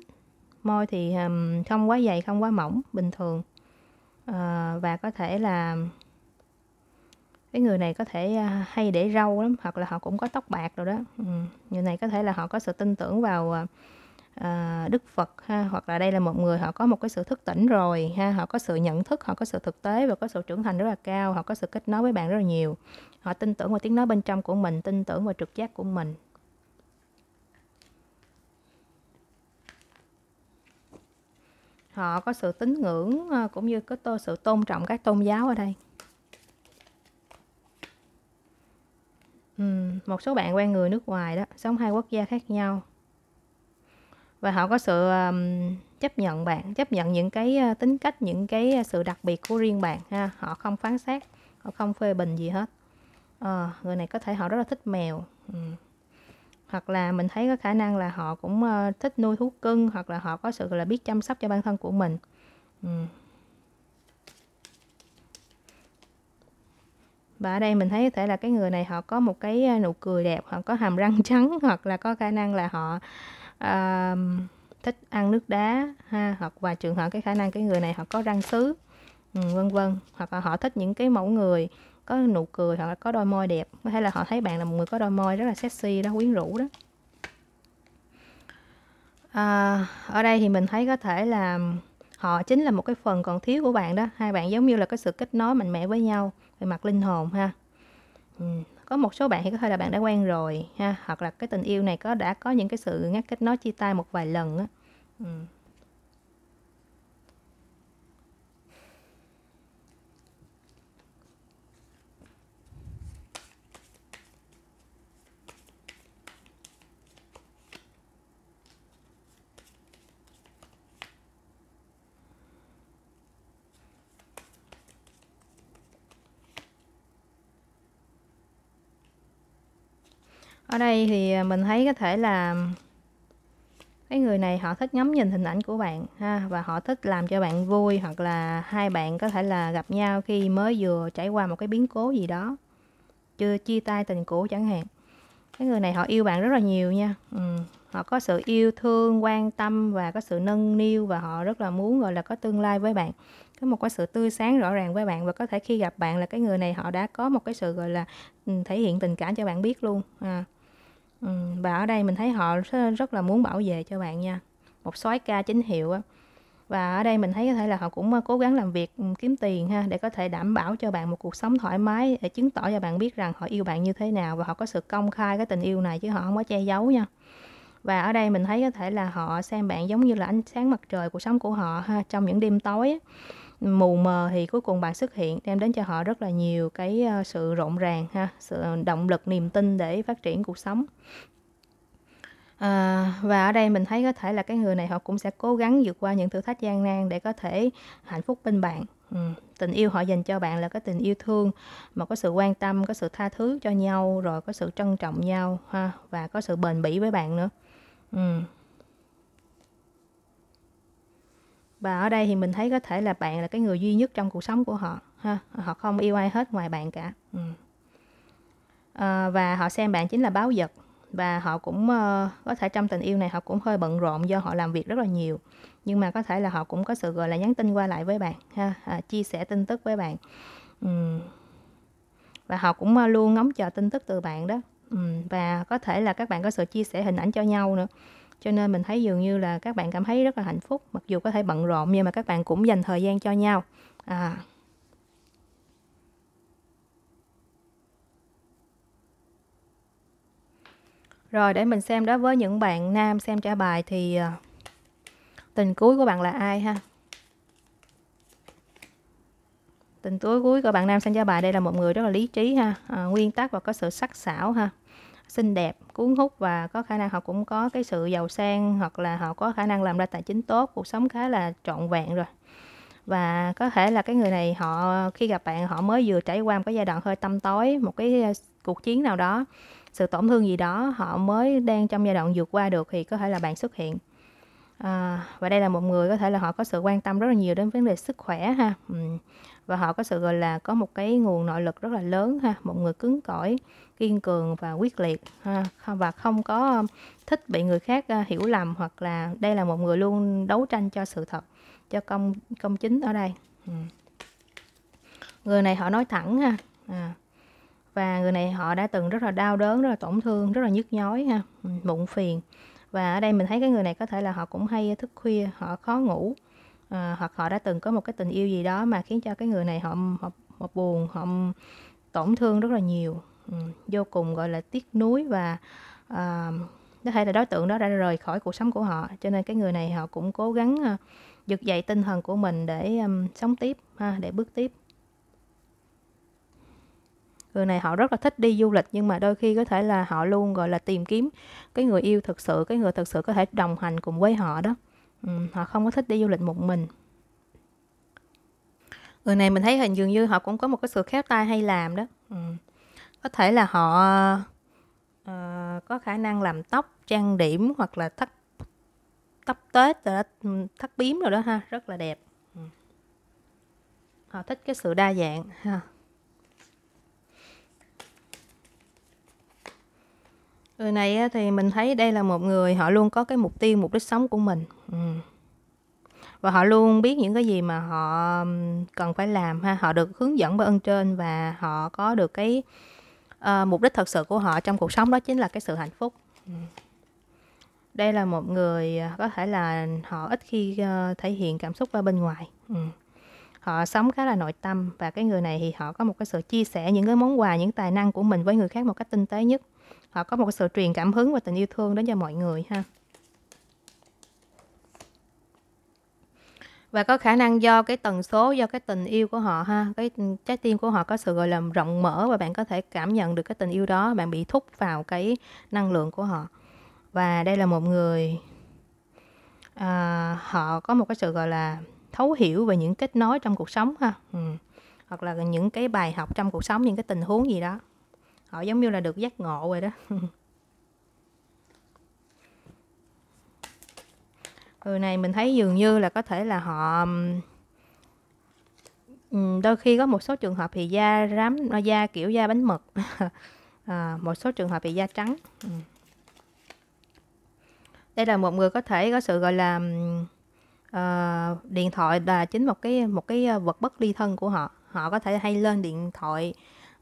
môi thì um, không quá dày không quá mỏng bình thường à, và có thể là cái người này có thể à, hay để râu lắm hoặc là họ cũng có tóc bạc rồi đó ừ. người này có thể là họ có sự tin tưởng vào à, à, đức phật ha hoặc là đây là một người họ có một cái sự thức tỉnh rồi ha họ có sự nhận thức họ có sự thực tế và có sự trưởng thành rất là cao họ có sự kết nối với bạn rất là nhiều họ tin tưởng vào tiếng nói bên trong của mình tin tưởng vào trực giác của mình họ có sự tín ngưỡng ờ, cũng như có tô, sự tôn trọng các tôn giáo ở đây ừ, một số bạn quen người nước ngoài đó sống hai quốc gia khác nhau và họ có sự um, chấp nhận bạn chấp nhận những cái ờ, tính cách những cái ờ, sự đặc biệt của riêng bạn ha họ không phán xét họ không phê bình gì hết à, người này có thể họ rất là thích mèo ừ hoặc là mình thấy có khả năng là họ cũng ờ, thích nuôi thú cưng hoặc là họ có sự là biết chăm sóc cho bản thân của mình và ở đây mình thấy có thể là cái người này họ có một cái ờ, nụ cười đẹp họ có hàm răng trắng hoặc là có khả năng là họ uh, thích ăn nước đá ha hoặc và trường hợp cái khả năng cái người này họ có răng sứ vân vân hoặc là họ thích những cái mẫu người có nụ cười hoặc là có đôi môi đẹp có thể là họ thấy bạn là một người có đôi môi rất là sexy đó quyến rũ đó à, ở đây thì mình thấy có thể là họ chính là một cái phần còn thiếu của bạn đó hai bạn giống như là cái sự kết nối mạnh mẽ với nhau về mặt linh hồn ha ừ. có một số bạn thì có thể là bạn đã quen rồi ha hoặc là cái tình yêu này có đã có những cái sự ngắt kết nối chia tay một vài lần á ừ. ở đây thì à, mình thấy có thể là cái người này họ thích ngắm nhìn hình ảnh của bạn ha và họ thích làm cho bạn vui hoặc là hai bạn có thể là gặp nhau khi mới vừa trải qua một cái biến cố gì đó chưa chia tay tình cũ chẳng hạn cái người này họ yêu bạn rất là nhiều nha ừ. họ có sự yêu thương quan tâm và có sự nâng niu và họ rất là muốn gọi là có tương lai với bạn có một cái sự tươi sáng rõ ràng với bạn và có thể khi gặp bạn là cái người này họ đã có một cái sự gọi là ừ, thể hiện tình cảm cho bạn biết luôn à Ừ, và ở đây mình thấy họ rất là muốn bảo vệ cho bạn nha một soái ca chính hiệu á và ở đây mình thấy có thể là họ cũng ờ, cố gắng làm việc ừ, kiếm tiền ha để có thể đảm bảo cho bạn một cuộc sống thoải mái để chứng tỏ cho bạn biết rằng họ yêu bạn như thế nào và họ có sự công khai cái tình yêu này chứ họ không có che giấu nha và ở đây mình thấy có thể là họ xem bạn giống như là ánh sáng mặt trời cuộc sống của họ ha trong những đêm tối á mù mờ thì cuối cùng bạn xuất hiện đem đến cho họ rất là nhiều cái ờ, sự rộn ràng ha sự động lực niềm tin để phát triển cuộc sống À, và ở đây mình thấy có thể là cái người này họ cũng sẽ cố gắng vượt qua những thử thách gian nan để có thể hạnh phúc bên bạn ừ. tình yêu họ dành cho bạn là cái tình yêu thương mà có sự quan tâm có sự tha thứ cho nhau rồi có sự trân trọng nhau ha và có sự bền bỉ với bạn nữa ừ. và ở đây thì mình thấy có thể là bạn là cái người duy nhất trong cuộc sống của họ ha họ không yêu ai hết ngoài bạn cả ừ. à, và họ xem bạn chính là báo vật và họ cũng uh, có thể trong tình yêu này họ cũng hơi bận rộn do họ làm việc rất là nhiều nhưng mà có thể là họ cũng có sự gọi là nhắn tin qua lại với bạn ha à, chia sẻ tin tức với bạn ừ. và họ cũng uh, luôn ngóng chờ tin tức từ bạn đó ừ. và có thể là các bạn có sự chia sẻ hình ảnh cho nhau nữa cho nên mình thấy dường như là các bạn cảm thấy rất là hạnh phúc mặc dù có thể bận rộn nhưng mà các bạn cũng dành thời gian cho nhau à Rồi để mình xem đó với những bạn nam xem trả bài thì à, tình cuối của bạn là ai ha? Tình cuối cuối của bạn nam xem trả bài đây là một người rất là lý trí ha, à, nguyên tắc và có sự sắc sảo ha xinh đẹp cuốn hút và có khả năng họ cũng có cái sự giàu sang hoặc là họ có khả năng làm ra tài chính tốt cuộc sống khá là trọn vẹn rồi và có thể là cái người này họ khi gặp bạn họ mới vừa trải qua một cái giai đoạn hơi tâm tối một cái ờ, cuộc chiến nào đó sự tổn thương gì đó họ mới đang trong giai đoạn vượt qua được thì có thể là bạn xuất hiện à, và đây là một người có thể là họ có sự quan tâm rất là nhiều đến vấn đề sức khỏe ha ừ. và họ có sự gọi là có một cái nguồn nội lực rất là lớn ha một người cứng cỏi kiên cường và quyết liệt ha và không có thích bị người khác hiểu lầm hoặc là đây là một người luôn đấu tranh cho sự thật cho công công chính ở đây ừ. người này họ nói thẳng ha à. và người này họ đã từng rất là đau đớn rất là tổn thương rất là nhức nhói ha mụn phiền và ở đây mình thấy cái người này có thể là họ cũng hay thức khuya họ khó ngủ à, hoặc họ đã từng có một cái tình yêu gì đó mà khiến cho cái người này họ họ, họ buồn họ tổn thương rất là nhiều ừ, vô cùng gọi là tiếc nuối và à, có thể là đối tượng đó đã rời khỏi cuộc sống của họ cho nên cái người này họ cũng cố gắng à, ờ, giật dậy tinh thần của mình để um, sống tiếp ha, để bước tiếp người này họ rất là thích đi du lịch nhưng mà đôi khi có thể là họ luôn gọi là tìm kiếm cái người yêu thực sự cái người thực sự có thể đồng hành cùng với họ đó ừ, họ không có thích đi du lịch một mình người này mình thấy hình dường như họ cũng có một cái sự khéo tay hay làm đó ừ. có thể là họ uh, có khả năng làm tóc trang điểm hoặc là thắt tóc tết rồi đó, thắt bím rồi đó ha rất là đẹp ừ. họ thích cái sự đa dạng ha Người này thì mình thấy đây là một người họ luôn có cái mục tiêu, mục đích sống của mình. Ừ. Và họ luôn biết những cái gì mà họ cần phải làm ha, họ được hướng dẫn bởi ân trên và họ có được cái uh, mục đích thật sự của họ trong cuộc sống đó chính là cái sự hạnh phúc. Ừ. Đây là một người à, có thể là họ ít khi uh, thể hiện cảm xúc ra bên ngoài. Ừ. Họ sống khá là nội tâm và cái người này thì họ có một cái sự chia sẻ những cái món quà, những tài năng của mình với người khác một cách tinh tế nhất họ có một sự truyền cảm hứng và tình yêu thương đến cho mọi người ha và có khả năng do cái tần số do cái tình yêu của họ ha cái trái tim của họ có sự gọi là rộng mở và bạn có thể cảm nhận được cái tình yêu đó bạn bị thúc vào cái năng lượng của họ và đây là một người à, họ có một cái sự gọi là thấu hiểu về những kết nối trong cuộc sống ha ừ. hoặc là những cái bài học trong cuộc sống những cái tình huống gì đó họ giống như là được giác ngộ rồi đó người này mình thấy dường như là có thể là họ đôi khi có một số trường hợp thì da rám da kiểu da bánh mực à, một số trường hợp thì da trắng đây là một người có thể có sự gọi là uh, điện thoại là chính một cái một cái ờ, vật bất ly thân của họ họ có thể hay lên điện thoại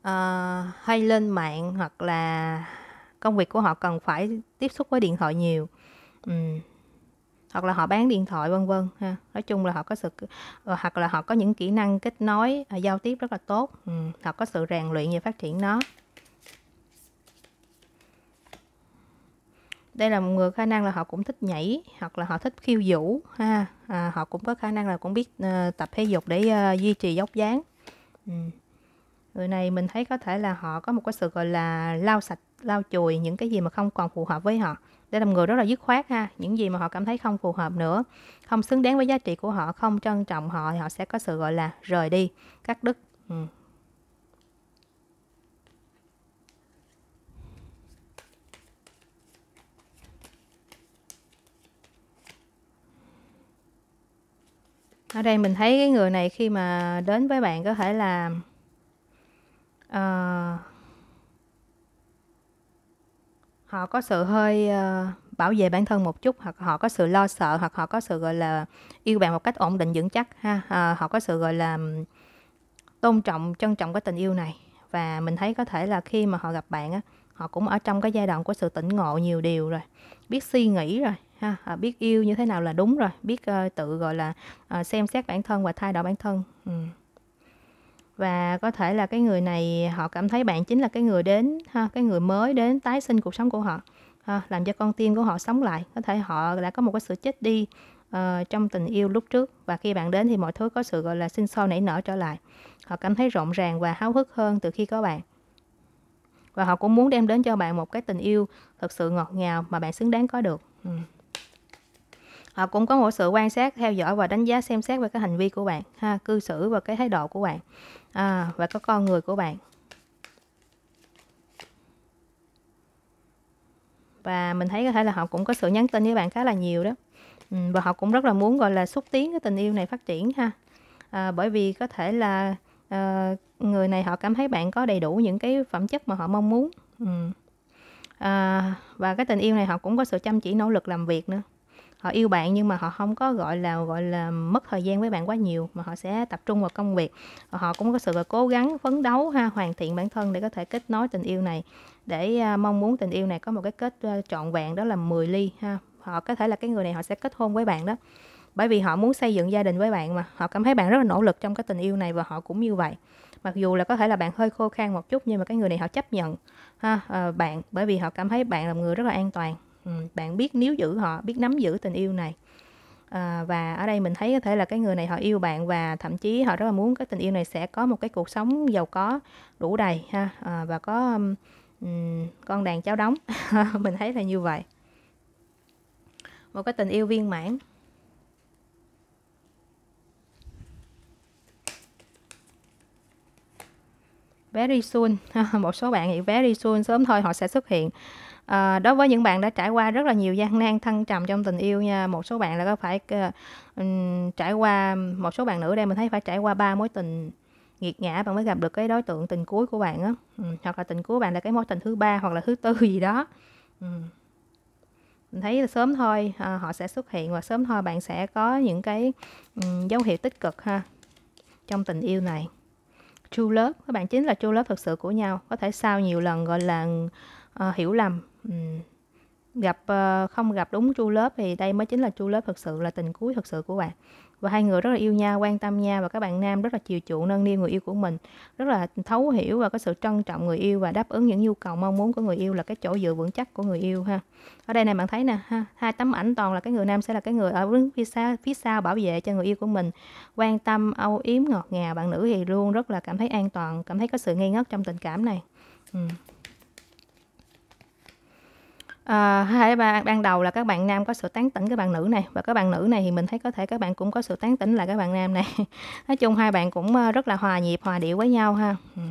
uh, hay lên mạng hoặc là công việc của họ cần phải tiếp xúc với điện thoại nhiều ừ. hoặc là họ bán điện thoại vân vân ha nói chung là họ có sự ờ, hoặc là họ có những kỹ năng kết nối ờ, giao tiếp rất là tốt ừ. họ có sự rèn luyện và phát triển nó đây là một người khả năng là họ cũng thích nhảy hoặc là họ thích khiêu vũ ha à, họ cũng có khả năng là cũng biết uh, tập thể dục để uh, duy trì dốc dáng ừ người này mình thấy có thể là họ có một cái sự gọi là lau sạch lau chùi những cái gì mà không còn phù hợp với họ để làm người rất là dứt khoát ha những gì mà họ cảm thấy không phù hợp nữa không xứng đáng với giá trị của họ không trân trọng họ thì họ sẽ có sự gọi là rời đi cắt đứt ừ. ở đây mình thấy cái người này khi mà đến với bạn có thể là à, họ có sự hơi à, bảo vệ bản thân một chút hoặc họ có sự lo sợ hoặc họ có sự gọi là yêu bạn một cách ổn định vững chắc ha à, họ có sự gọi là tôn trọng trân trọng cái tình yêu này và mình thấy có thể là khi mà họ gặp bạn á họ cũng ở trong cái giai đoạn của sự tỉnh ngộ nhiều điều rồi biết suy nghĩ rồi ha à, biết yêu như thế nào là đúng rồi biết uh, tự gọi là uh, xem xét bản thân và thay đổi bản thân ừ và có thể là cái người này họ cảm thấy bạn chính là cái người đến ha cái người mới đến tái sinh cuộc sống của họ ha, làm cho con tim của họ sống lại có thể họ đã có một cái sự chết đi uh, trong tình yêu lúc trước và khi bạn đến thì mọi thứ có sự gọi là sinh sôi nảy nở trở lại họ cảm thấy rộng ràng và háo hức hơn từ khi có bạn và họ cũng muốn đem đến cho bạn một cái tình yêu thật sự ngọt ngào mà bạn xứng đáng có được ừ họ ờ, cũng có một sự quan sát theo dõi và đánh giá xem xét về cái hành vi của bạn ha cư xử và cái thái độ của bạn à, và cái con người của bạn và mình thấy có thể là họ cũng có sự nhắn tin với bạn khá là nhiều đó ừ, và họ cũng rất là muốn gọi là xúc tiến cái tình yêu này phát triển ha à, bởi vì có thể là à, người này họ cảm thấy bạn có đầy đủ những cái phẩm chất mà họ mong muốn ừ. à, và cái tình yêu này họ cũng có sự chăm chỉ nỗ lực làm việc nữa họ yêu bạn nhưng mà họ không có gọi là gọi là mất thời gian với bạn quá nhiều mà họ sẽ tập trung vào công việc họ cũng có sự là cố gắng phấn đấu ha hoàn thiện bản thân để có thể kết nối tình yêu này để à, mong muốn tình yêu này có một cái kết trọn vẹn đó là 10 ly ha họ có thể là cái người này họ sẽ kết hôn với bạn đó bởi vì họ muốn xây dựng gia đình với bạn mà họ cảm thấy bạn rất là nỗ lực trong cái tình yêu này và họ cũng như vậy mặc dù là có thể là bạn hơi khô khan một chút nhưng mà cái người này họ chấp nhận ha ờ, bạn bởi vì họ cảm thấy bạn là người rất là an toàn Ừ, bạn biết níu giữ họ biết nắm giữ tình yêu này à, và ở đây mình thấy có thể là cái người này họ yêu bạn và thậm chí họ rất là muốn cái tình yêu này sẽ có một cái cuộc sống giàu có đủ đầy ha à, và có um, con đàn cháu đóng mình thấy là như vậy một cái tình yêu viên mãn very soon một số bạn nghĩ very soon sớm thôi họ sẽ xuất hiện à, đối với những bạn đã trải qua rất là nhiều gian nan thăng trầm trong tình yêu nha một số bạn là có phải uh, trải qua một số bạn nữ đây mình thấy phải trải qua ba mối tình nghiệt ngã bạn mới gặp được cái đối tượng tình cuối của bạn á ừ, hoặc là tình cuối bạn là cái mối tình thứ ba hoặc là thứ tư gì đó ừ. mình thấy là sớm thôi à, họ sẽ xuất hiện và sớm thôi bạn sẽ có những cái um, dấu hiệu tích cực ha trong tình yêu này true love các bạn chính là true love thực sự của nhau có thể sau nhiều lần gọi là uh, hiểu lầm Ừ. gặp ờ, không gặp đúng chu lớp thì đây mới chính là chu lớp thực sự là tình cuối thực sự của bạn và hai người rất là yêu nhau quan tâm nhau và các bạn nam rất là chiều chuộng nâng niu người yêu của mình rất là thấu hiểu và có sự trân trọng người yêu và đáp ứng những nhu cầu mong muốn của người yêu là cái chỗ dựa vững chắc của người yêu ha ở đây này bạn thấy nè ha hai tấm ảnh toàn là cái người nam sẽ là cái người ở đứng phía sau phía sau bảo vệ cho người yêu của mình quan tâm âu yếm ngọt ngào bạn nữ thì luôn rất là cảm thấy an toàn cảm thấy có sự ngây ngất trong tình cảm này ừ. À, hai ba ban đầu là các bạn nam có sự tán tỉnh các bạn nữ này và các bạn nữ này thì mình thấy có thể các bạn cũng có sự tán tỉnh là các bạn nam này nói chung hai bạn cũng ờ, rất là hòa nhịp hòa điệu với nhau ha ừ.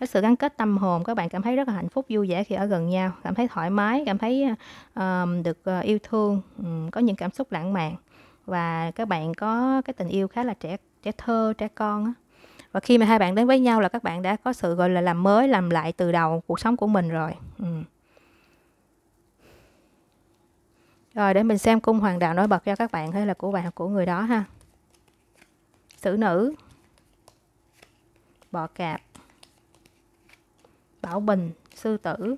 cái sự gắn kết tâm hồn các bạn cảm thấy rất là hạnh phúc vui vẻ khi ở gần nhau cảm thấy thoải mái cảm thấy uh, được yêu thương um, có những cảm xúc lãng mạn và các bạn có cái tình yêu khá là trẻ trẻ thơ trẻ con á và khi mà hai bạn đến với nhau là các bạn đã có sự gọi là làm mới làm lại từ đầu cuộc sống của mình rồi um Rồi để mình xem cung hoàng đạo nổi bật cho các bạn hay là của bạn của người đó ha. Sử nữ. Bọ cạp. Bảo bình, sư tử.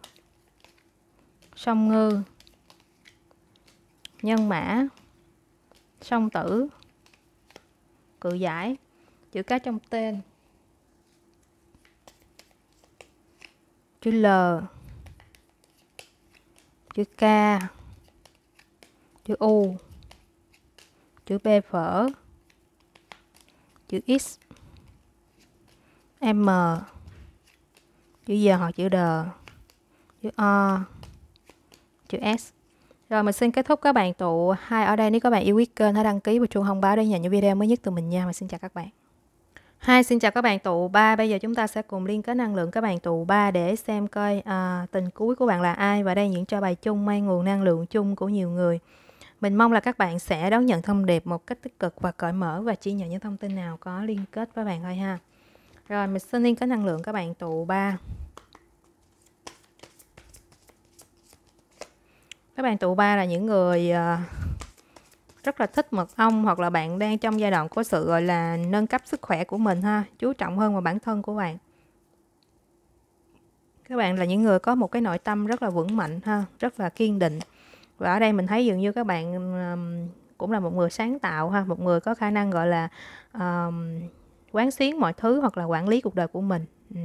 Song ngư. Nhân mã. Song tử. Cự giải. Chữ cái trong tên. Chữ L. Chữ K chữ U chữ B phở chữ X M chữ giờ hoặc chữ đờ chữ O chữ S rồi mình xin kết thúc các bạn tụ hai ở đây nếu các bạn yêu quý kênh hãy đăng ký và chuông thông báo để nhận những video mới nhất từ mình nha mình xin chào các bạn hai xin chào các bạn tụ ba. bây giờ chúng ta sẽ cùng liên kết năng lượng các bạn tụ ba để xem coi à, tình cuối của bạn là ai và đây những cho bài chung mang nguồn năng lượng chung của nhiều người mình mong là các bạn sẽ đón nhận thông điệp một cách tích cực và cởi mở và chỉ nhận những thông tin nào có liên kết với bạn thôi ha. Rồi mình xin liên kết năng lượng các bạn tụ 3. Các bạn tụ 3 là những người ờ, rất là thích mật ong hoặc là bạn đang trong giai đoạn của sự gọi là nâng cấp sức khỏe của mình ha, chú trọng hơn vào bản thân của bạn. Các bạn là những người có một cái nội tâm rất là vững mạnh ha, rất là kiên định và ở đây mình thấy dường như các bạn um, cũng là một người sáng tạo ha một người có khả năng gọi là um, quán xuyến mọi thứ hoặc là quản lý cuộc đời của mình ừ.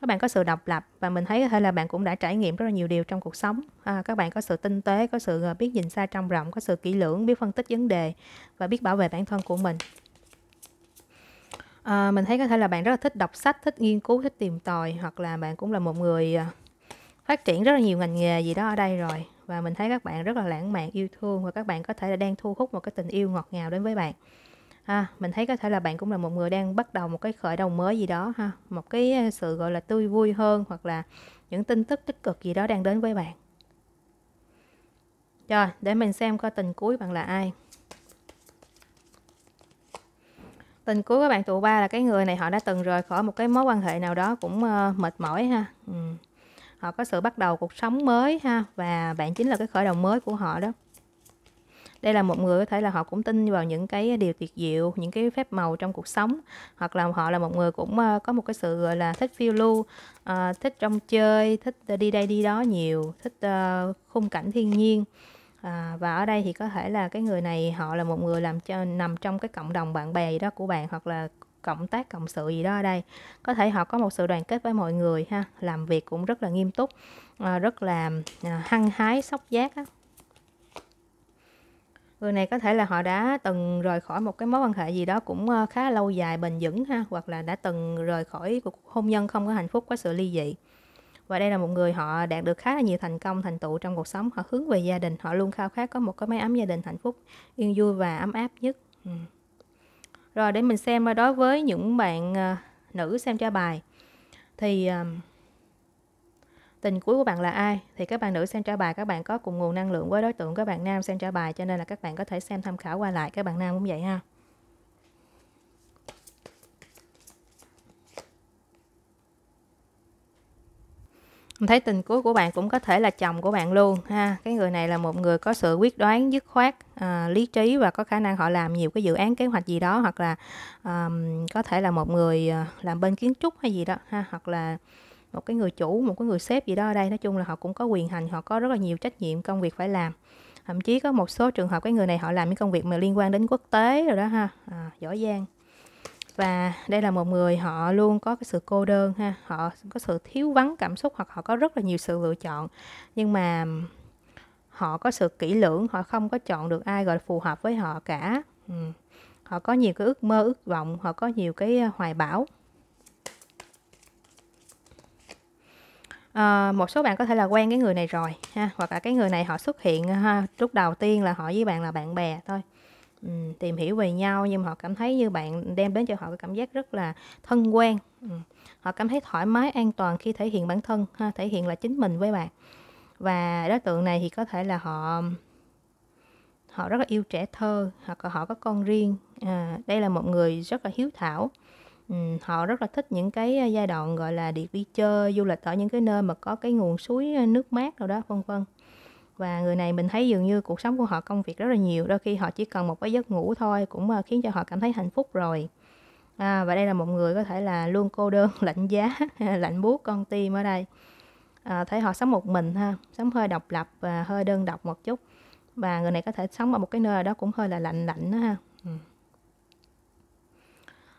các bạn có sự độc lập và mình thấy có thể là bạn cũng đã trải nghiệm rất là nhiều điều trong cuộc sống à, các bạn có sự tinh tế có sự ờ, biết nhìn xa trong rộng có sự kỹ lưỡng biết phân tích vấn đề và biết bảo vệ bản thân của mình à, mình thấy có thể là bạn rất là thích đọc sách thích nghiên cứu thích tìm tòi hoặc là bạn cũng là một người ờ, phát triển rất là nhiều ngành nghề gì đó ở đây rồi và mình thấy các bạn rất là lãng mạn yêu thương và các bạn có thể là đang thu hút một cái tình yêu ngọt ngào đến với bạn ha mình thấy có thể là bạn cũng là một người đang bắt đầu một cái khởi đầu mới gì đó ha một cái sự gọi là tươi vui hơn hoặc là những tin tức tích cực gì đó đang đến với bạn rồi để mình xem coi tình cuối bạn là ai tình cuối của bạn tụ ba là cái người này họ đã từng rời khỏi một cái mối quan hệ nào đó cũng uh, mệt mỏi ha ừ họ có sự bắt đầu cuộc sống mới ha và bạn chính là cái khởi đầu mới của họ đó đây là một người có thể là họ cũng tin vào những cái điều tuyệt diệu những cái phép màu trong cuộc sống hoặc là họ là một người cũng ờ, có một cái sự gọi là thích phiêu lưu ờ, thích trong chơi thích ờ, đi đây đi đó nhiều thích khung cảnh thiên nhiên à, và ở đây thì có thể là cái người này họ là một người làm cho nằm trong cái cộng đồng bạn bè gì đó của bạn hoặc là cộng tác cộng sự gì đó ở đây có thể họ có một sự đoàn kết với mọi người ha làm việc cũng rất là nghiêm túc ờ, rất là ờ, hăng hái sốc giác người này có thể là họ đã từng rời khỏi một cái mối quan hệ gì đó cũng ờ, khá lâu dài bền vững ha hoặc là đã từng rời khỏi cuộc hôn nhân không có hạnh phúc có sự ly dị và đây là một người họ đạt được khá là nhiều thành công thành tựu trong cuộc sống họ hướng về gia đình họ luôn khao khát có một cái mái ấm gia đình hạnh phúc yên vui và ấm áp nhất ừ. Rồi để mình xem đối với những bạn ờ, nữ xem tra bài thì ờ, tình cuối của bạn là ai thì các bạn nữ xem trả bài các bạn có cùng nguồn năng lượng với đối tượng các bạn nam xem trả bài cho nên là các bạn có thể xem tham khảo qua lại các bạn nam cũng vậy ha mình thấy tình cuối của bạn cũng có thể là chồng của bạn luôn ha cái người này là một người có sự quyết đoán dứt khoát à, lý trí và có khả năng họ làm nhiều cái dự án kế hoạch gì đó hoặc là um, có thể là một người ờ, làm bên kiến trúc hay gì đó ha hoặc là một cái người chủ một cái người sếp gì đó ở đây nói chung là họ cũng có quyền hành họ có rất là nhiều trách nhiệm công việc phải làm thậm chí có một số trường hợp cái người này họ làm những công việc mà liên quan đến quốc tế rồi đó ha à, giỏi giang và đây là một người họ luôn có cái sự cô đơn ha họ có sự thiếu vắng cảm xúc hoặc họ có rất là nhiều sự lựa chọn nhưng mà họ có sự kỹ lưỡng họ không có chọn được ai gọi là phù hợp với họ cả họ có nhiều cái ước mơ ước vọng họ có nhiều cái ờ, hoài bão à, một số bạn có thể là quen cái người này rồi ha hoặc là cái người này họ xuất hiện ờ, ha lúc đầu tiên là họ với bạn là bạn bè thôi tìm hiểu về nhau nhưng mà họ cảm thấy như bạn đem đến cho họ cái cảm giác rất là thân quen họ cảm thấy thoải mái an toàn khi thể hiện bản thân ha, thể hiện là chính mình với bạn và đối tượng này thì có thể là họ họ rất là yêu trẻ thơ hoặc là họ có con riêng à, đây là một người rất là hiếu thảo um, họ rất là thích những cái giai đoạn gọi là đi đi chơi du lịch ở những cái nơi mà có cái nguồn suối nước mát nào đó vân vân và người này mình thấy dường như cuộc sống của họ công việc rất là nhiều đôi khi họ chỉ cần một cái giấc ngủ thôi cũng ờ, khiến cho họ cảm thấy hạnh phúc rồi à, và đây là một người có thể là luôn cô đơn lạnh giá lạnh buốt con tim ở đây à, thấy họ sống một mình ha sống hơi độc lập và hơi đơn độc một chút và người này có thể sống ở một cái nơi đó cũng hơi là lạnh lạnh đó ha ừ.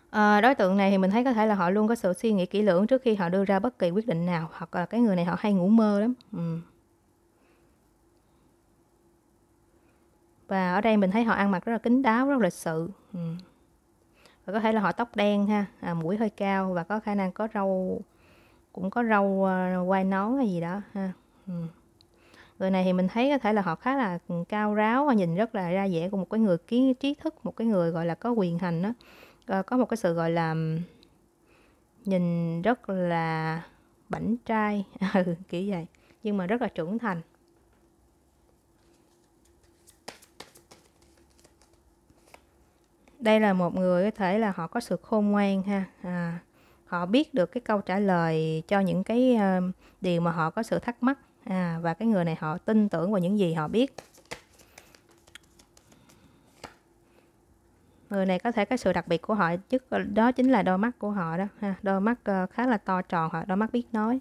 à, đối tượng này thì mình thấy có thể là họ luôn có sự suy nghĩ kỹ lưỡng trước khi họ đưa ra bất kỳ quyết định nào hoặc là cái người này họ hay ngủ mơ lắm ừ. và ở đây mình thấy họ ăn mặc rất là kín đáo rất là lịch sự ừ. và có thể là họ tóc đen ha à, mũi hơi cao và có khả năng có râu cũng có râu uh, quai nón hay gì đó ha ừ. người này thì mình thấy có thể là họ khá là cao ráo và nhìn rất là ra vẻ của một cái người kiến trí thức một cái người gọi là có quyền hành đó à, ờ, có một cái sự gọi là nhìn rất là bảnh trai ừ, kiểu vậy nhưng mà rất là trưởng thành đây là một người có thể là họ có sự khôn ngoan ha à, họ biết được cái câu trả lời cho những cái uh, điều mà họ có sự thắc mắc à, và cái người này họ tin tưởng vào những gì họ biết người này có thể cái sự đặc biệt của họ chứ ờ, đó chính là đôi mắt của họ đó ha đôi mắt uh, khá là to tròn hoặc đôi mắt biết nói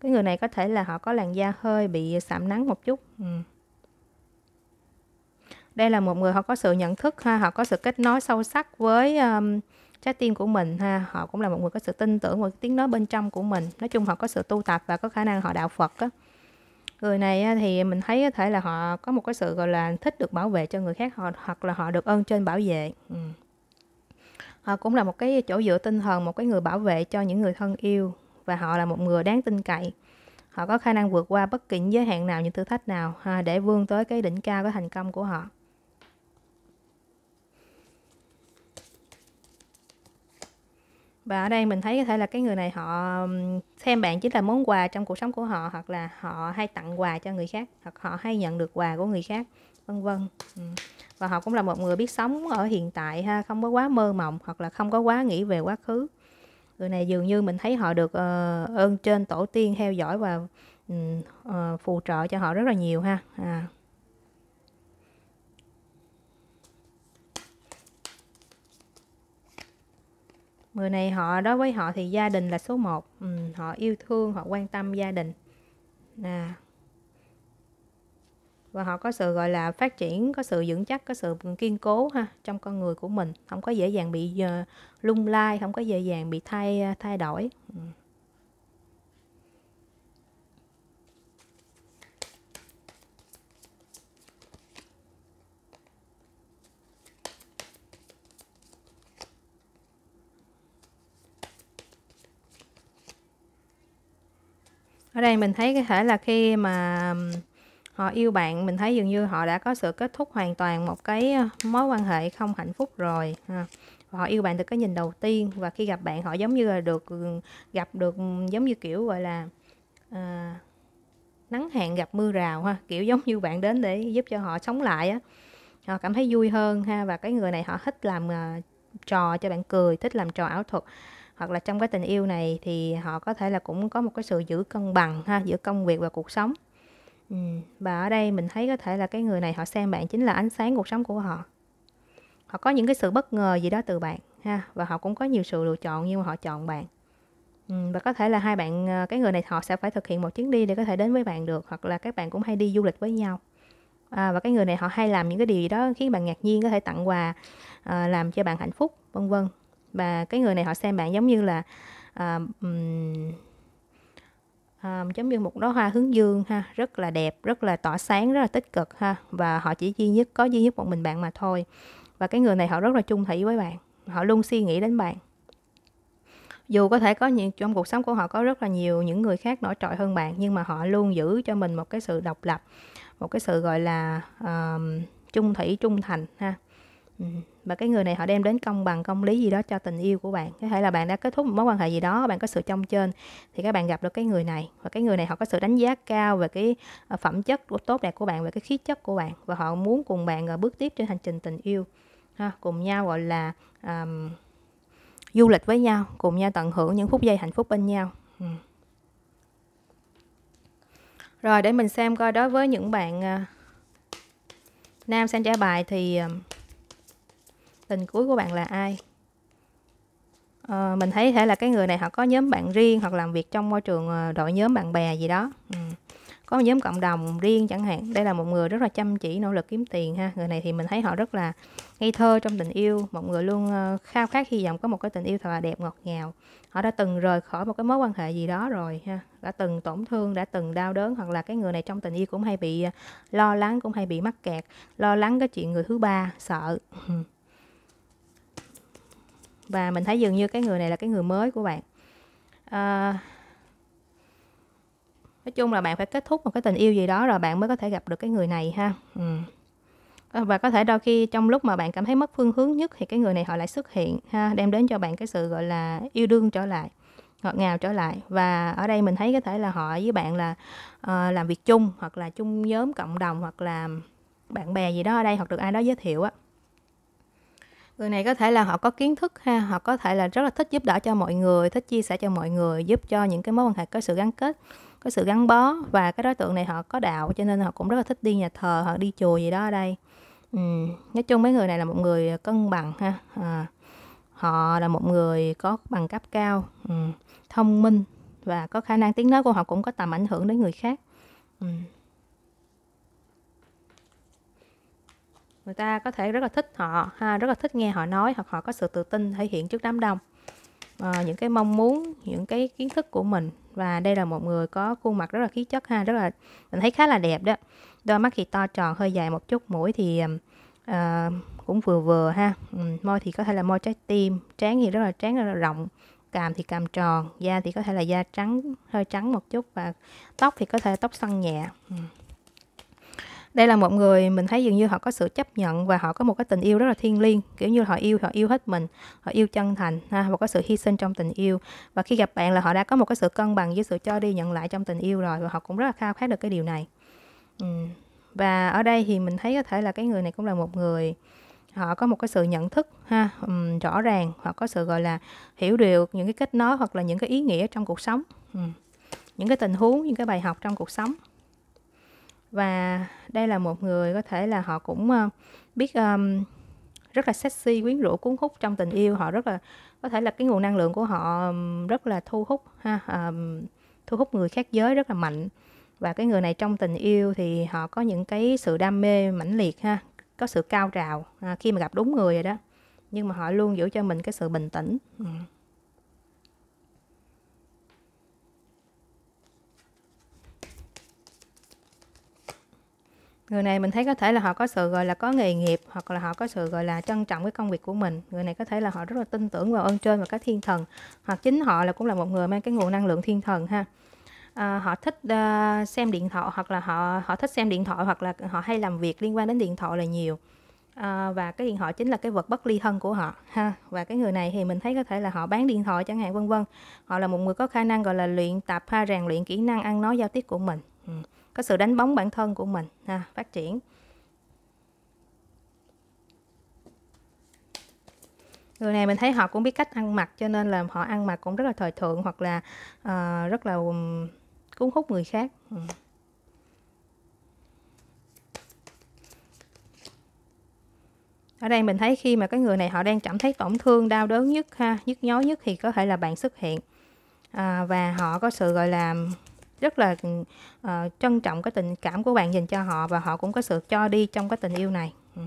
cái người này có thể là họ có làn da hơi bị sạm nắng một chút ừ đây là một người họ có sự nhận thức ha họ có sự kết nối sâu sắc với um, trái tim của mình ha họ cũng là một người có sự tin tưởng vào tiếng nói bên trong của mình nói chung họ có sự tu tập và có khả năng họ đạo phật á người này thì mình thấy có thể là họ có một cái sự gọi là thích được bảo vệ cho người khác họ hoặc là họ được ơn trên bảo vệ ừ. họ cũng là một cái chỗ dựa tinh thần một cái người bảo vệ cho những người thân yêu và họ là một người đáng tin cậy họ có khả năng vượt qua bất kỳ giới hạn nào những thử thách nào ha, để vươn tới cái đỉnh cao cái thành công của họ và ở đây mình thấy có thể là cái người này họ xem bạn chính là món quà trong cuộc sống của họ hoặc là họ hay tặng quà cho người khác hoặc họ hay nhận được quà của người khác vân vân và họ cũng là một người biết sống ở hiện tại ha không có quá mơ mộng hoặc là không có quá nghĩ về quá khứ người này dường như mình thấy họ được uh, ơn trên tổ tiên theo dõi và uh, phù trợ cho họ rất là nhiều ha à. người này họ đối với họ thì gia đình là số 1 ừ, họ yêu thương họ quan tâm gia đình nè và họ có sự gọi là phát triển có sự vững chắc có sự kiên cố ha trong con người của mình không có dễ dàng bị uh, lung lai không có dễ dàng bị thay ờ, thay đổi ừ. ở đây mình thấy có thể là khi mà họ yêu bạn mình thấy dường như họ đã có sự kết thúc hoàn toàn một cái mối quan hệ không hạnh phúc rồi ha. họ yêu bạn từ cái nhìn đầu tiên và khi gặp bạn họ giống như là được ừ, gặp được giống như kiểu gọi là à, nắng hạn gặp mưa rào ha kiểu giống như bạn đến để giúp cho họ sống lại á họ cảm thấy vui hơn ha và cái người này họ thích làm uh, trò cho bạn cười thích làm trò ảo thuật hoặc là trong cái tình yêu này thì họ có thể là cũng có một cái sự giữ cân bằng ha giữa công việc và cuộc sống ừ. và ở đây mình thấy có thể là cái người này họ xem bạn chính là ánh sáng cuộc sống của họ họ có những cái sự bất ngờ gì đó từ bạn ha và họ cũng có nhiều sự lựa chọn nhưng mà họ chọn bạn ừ. và có thể là hai bạn ờ, cái người này họ sẽ phải thực hiện một chuyến đi để có thể đến với bạn được hoặc là các bạn cũng hay đi du lịch với nhau à, và cái người này họ hay làm những cái điều gì đó khiến bạn ngạc nhiên có thể tặng quà à, làm cho bạn hạnh phúc vân vân và cái người này họ xem bạn giống như là à, à, giống như một đóa hoa hướng dương ha rất là đẹp rất là tỏa sáng rất là tích cực ha và họ chỉ duy nhất có duy nhất một mình bạn mà thôi và cái người này họ rất là chung thủy với bạn họ luôn suy nghĩ đến bạn dù có thể có những trong cuộc sống của họ có rất là nhiều những người khác nổi trội hơn bạn nhưng mà họ luôn giữ cho mình một cái sự độc lập một cái sự gọi là uh, chung thủy trung thành ha và cái người này họ đem đến công bằng công lý gì đó cho tình yêu của bạn có thể là bạn đã kết thúc một mối quan hệ gì đó bạn có sự trong trên thì các bạn gặp được cái người này và cái người này họ có sự đánh giá cao về cái ờ, phẩm chất tốt đẹp của bạn về cái khí chất của bạn và họ muốn cùng bạn ờ, bước tiếp trên hành trình tình yêu ha, cùng nhau gọi là um, du lịch với nhau cùng nhau tận hưởng những phút giây hạnh phúc bên nhau ừ. rồi để mình xem coi đối với những bạn uh, nam xem trả bài thì uh, tình cuối của bạn là ai à, mình thấy thể là cái người này họ có nhóm bạn riêng hoặc làm việc trong môi trường ờ, đội nhóm bạn bè gì đó ừ. có một nhóm cộng đồng riêng chẳng hạn đây là một người rất là chăm chỉ nỗ lực kiếm tiền ha người này thì mình thấy họ rất là ngây thơ trong tình yêu một người luôn ờ, khao khát hy vọng có một cái tình yêu thật là đẹp ngọt ngào họ đã từng rời khỏi một cái mối quan hệ gì đó rồi ha đã từng tổn thương đã từng đau đớn hoặc là cái người này trong tình yêu cũng hay bị lo lắng cũng hay bị mắc kẹt lo lắng cái chuyện người thứ ba sợ ừ và mình thấy dường như cái người này là cái người mới của bạn à, nói chung là bạn phải kết thúc một cái tình yêu gì đó rồi bạn mới có thể gặp được cái người này ha ừ. À, và có thể đôi khi trong lúc mà bạn cảm thấy mất phương hướng nhất thì cái người này họ lại xuất hiện ha đem đến cho bạn cái sự gọi là yêu đương trở lại ngọt ngào trở lại và ở đây mình thấy có thể là họ với bạn là uh, làm việc chung hoặc là chung nhóm cộng đồng hoặc là bạn bè gì đó ở đây hoặc được ai đó giới thiệu á người này có thể là họ có kiến thức ha họ có thể là rất là thích giúp đỡ cho mọi người thích chia sẻ cho mọi người giúp cho những cái mối quan hệ có sự gắn kết có sự gắn bó và cái đối tượng này họ có đạo cho nên họ cũng rất là thích đi nhà thờ họ đi chùa gì đó ở đây ừ. nói chung mấy người này là một người cân bằng ha à, họ là một người có bằng cấp cao ừ. thông minh và có khả năng tiếng nói của họ cũng có tầm ảnh hưởng đến người khác ừ. người ta có thể rất là thích họ ha, rất là thích nghe họ nói hoặc họ có sự tự tin thể hiện trước đám đông à, những cái mong muốn những cái kiến thức của mình và đây là một người có khuôn mặt rất là khí chất ha rất là mình thấy khá là đẹp đó đôi mắt thì to tròn hơi dài một chút mũi thì à, cũng vừa vừa ha ừ, môi thì có thể là môi trái tim trán thì rất là trán rất là rộng càm thì càm tròn da thì có thể là da trắng hơi trắng một chút và tóc thì có thể tóc săn nhẹ ừ đây là một người mình thấy dường như họ có sự chấp nhận và họ có một cái tình yêu rất là thiêng liêng kiểu như họ yêu họ yêu hết mình họ yêu chân thành ha và có sự hy sinh trong tình yêu và khi gặp bạn là họ đã có một cái sự cân bằng với sự cho đi nhận lại trong tình yêu rồi và họ cũng rất là khao khát được cái điều này ừ. và ở đây thì mình thấy có thể là cái người này cũng là một người họ có một cái sự nhận thức ha um, rõ ràng họ có sự gọi là hiểu được những cái kết nối hoặc là những cái ý nghĩa trong cuộc sống um, những cái tình huống những cái bài học trong cuộc sống và đây là một người có thể là họ cũng ờ, biết um, rất là sexy quyến rũ cuốn hút trong tình yêu họ rất là có thể là cái nguồn năng lượng của họ rất là thu hút ha um, thu hút người khác giới rất là mạnh và cái người này trong tình yêu thì họ có những cái sự đam mê mãnh liệt ha có sự cao trào à, khi mà gặp đúng người rồi đó nhưng mà họ luôn giữ cho mình cái sự bình tĩnh ừ. người này mình thấy có thể là họ có sự gọi là có nghề nghiệp hoặc là họ có sự gọi là trân trọng cái công việc của mình người này có thể là họ rất là tin tưởng vào ơn trên và các thiên thần hoặc chính họ là cũng là một người mang cái nguồn năng lượng thiên thần ha à, họ thích uh, xem điện thoại hoặc là họ họ thích xem điện thoại hoặc là họ hay làm việc liên quan đến điện thoại là nhiều à, và cái điện thoại chính là cái vật bất ly thân của họ ha và cái người này thì mình thấy có thể là họ bán điện thoại chẳng hạn vân vân họ là một người có khả năng gọi là luyện tập ha rèn luyện kỹ năng ăn nói giao tiếp của mình ừ có sự đánh bóng bản thân của mình ha, phát triển người này mình thấy họ cũng biết cách ăn mặc cho nên là họ ăn mặc cũng rất là thời thượng hoặc là uh, rất là cuốn hút người khác ừ. ở đây mình thấy khi mà cái người này họ đang cảm thấy tổn thương đau đớn nhất ha nhức nhối nhất thì có thể là bạn xuất hiện à, và họ có sự gọi là rất là uh, trân trọng cái tình cảm của bạn dành cho họ và họ cũng có sự cho đi trong cái tình yêu này ừ.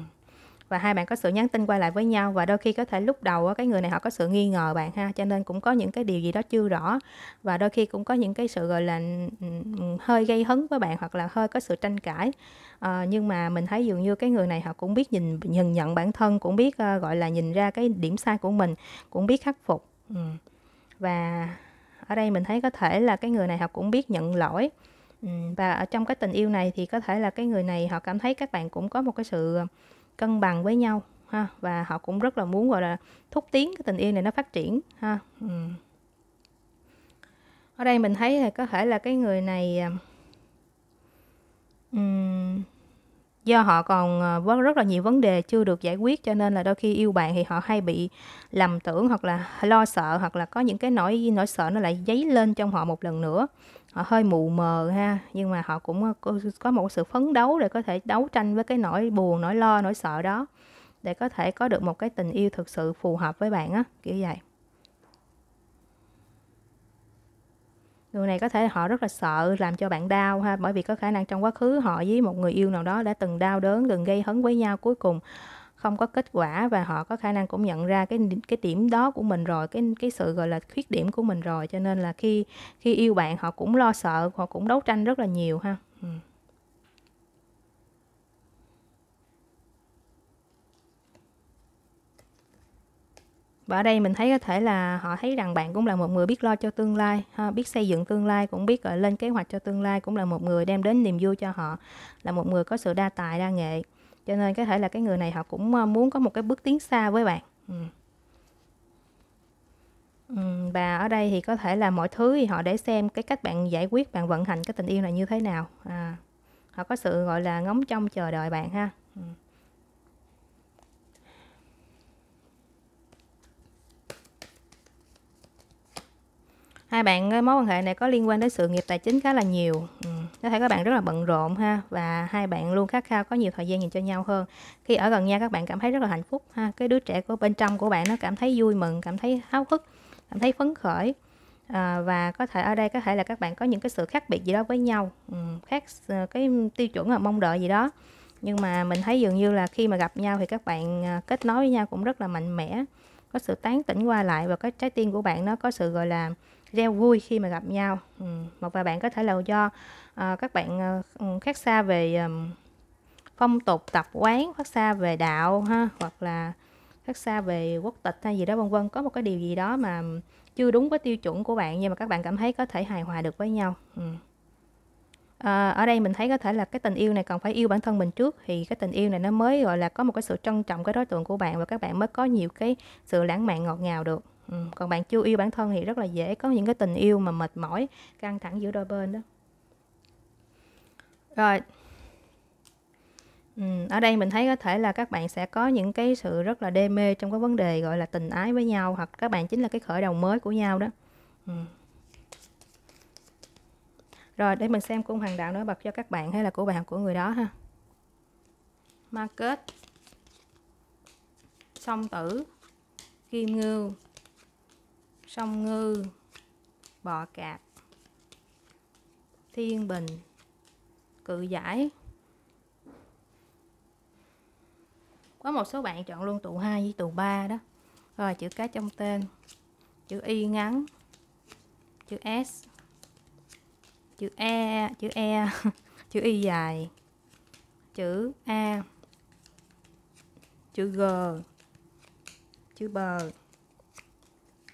và hai bạn có sự nhắn tin quay lại với nhau và đôi khi có thể lúc đầu cái người này họ có sự nghi ngờ bạn ha cho nên cũng có những cái điều gì đó chưa rõ và đôi khi cũng có những cái sự gọi là ừ, ừ, hơi gây hấn với bạn hoặc là hơi có sự tranh cãi à, nhưng mà mình thấy dường như cái người này họ cũng biết nhìn nhận nhận bản thân cũng biết uh, gọi là nhìn ra cái điểm sai của mình cũng biết khắc phục ừ. và ở đây mình thấy có thể là cái người này họ cũng biết nhận lỗi ừ, và ở trong cái tình yêu này thì có thể là cái người này họ cảm thấy các bạn cũng có một cái sự cân bằng với nhau ha và họ cũng rất là muốn gọi là thúc tiến cái tình yêu này nó phát triển ha ừ. ở đây mình thấy là có thể là cái người này à, do họ còn có ờ, rất là nhiều vấn đề chưa được giải quyết cho nên là đôi khi yêu bạn thì họ hay bị lầm tưởng hoặc là lo sợ hoặc là có những cái nỗi nỗi sợ nó lại dấy lên trong họ một lần nữa họ hơi mù mờ ha nhưng mà họ cũng ờ, có một sự phấn đấu để có thể đấu tranh với cái nỗi buồn nỗi lo nỗi sợ đó để có thể có được một cái tình yêu thực sự phù hợp với bạn á kiểu vậy Điều này có thể họ rất là sợ làm cho bạn đau ha, bởi vì có khả năng trong quá khứ họ với một người yêu nào đó đã từng đau đớn, từng gây hấn với nhau cuối cùng không có kết quả và họ có khả năng cũng nhận ra cái cái điểm đó của mình rồi cái cái sự gọi là khuyết điểm của mình rồi cho nên là khi khi yêu bạn họ cũng lo sợ họ cũng đấu tranh rất là nhiều ha ừ. và ở đây mình thấy có thể là họ thấy rằng bạn cũng là một người biết lo cho tương lai ha, biết xây dựng tương lai cũng biết ờ, lên kế hoạch cho tương lai cũng là một người đem đến niềm vui cho họ là một người có sự đa tài đa nghệ cho nên có thể là cái người này họ cũng ờ, muốn có một cái bước tiến xa với bạn ừ. Ừ, và ở đây thì có thể là mọi thứ thì họ để xem cái cách bạn giải quyết bạn vận hành cái tình yêu này như thế nào à, họ có sự gọi là ngóng trông chờ đợi bạn ha ừ. hai bạn mối quan hệ này có liên quan đến sự nghiệp tài chính khá là nhiều ừ. có thể các bạn rất là bận rộn ha và hai bạn luôn khát khao có nhiều thời gian dành cho nhau hơn khi ở gần nhau các bạn cảm thấy rất là hạnh phúc ha cái đứa trẻ của bên trong của bạn nó cảm thấy vui mừng cảm thấy háo hức cảm thấy phấn khởi à, và có thể ở đây có thể là các bạn có những cái sự khác biệt gì đó với nhau ừ, khác ờ, cái tiêu chuẩn là mong đợi gì đó nhưng mà mình thấy dường như là khi mà gặp nhau thì các bạn ờ, kết nối với nhau cũng rất là mạnh mẽ có sự tán tỉnh qua lại và cái trái tim của bạn nó có sự gọi là reo vui khi mà gặp nhau ừ, một vài bạn có thể là do à, các bạn ờ, ừ, khác xa về à, phong tục tập quán khác xa về đạo ha hoặc là khác xa về quốc tịch hay gì đó vân vân có một cái điều gì đó mà chưa đúng với tiêu chuẩn của bạn nhưng mà các bạn cảm thấy có thể hài hòa được với nhau ừ. à, ở đây mình thấy có thể là cái tình yêu này còn phải yêu bản thân mình trước thì cái tình yêu này nó mới gọi là có một cái sự trân trọng cái đối tượng của bạn và các bạn mới có nhiều cái sự lãng mạn ngọt ngào được Ừ, còn bạn chưa yêu bản thân thì rất là dễ có những cái tình yêu mà mệt mỏi căng thẳng giữa đôi bên đó rồi ừ, ở đây mình thấy có thể là các bạn sẽ có những cái sự rất là đê mê trong cái vấn đề gọi là tình ái với nhau hoặc các bạn chính là cái khởi đầu mới của nhau đó ừ. rồi để mình xem cung hoàng đạo nó bật cho các bạn hay là của bạn của người đó ha market song tử kim ngưu sông ngư bọ cạp thiên bình cự giải có một số bạn chọn luôn tụ 2 với tụ 3 đó rồi chữ cái trong tên chữ y ngắn chữ s chữ e chữ e chữ y dài chữ a chữ g chữ bờ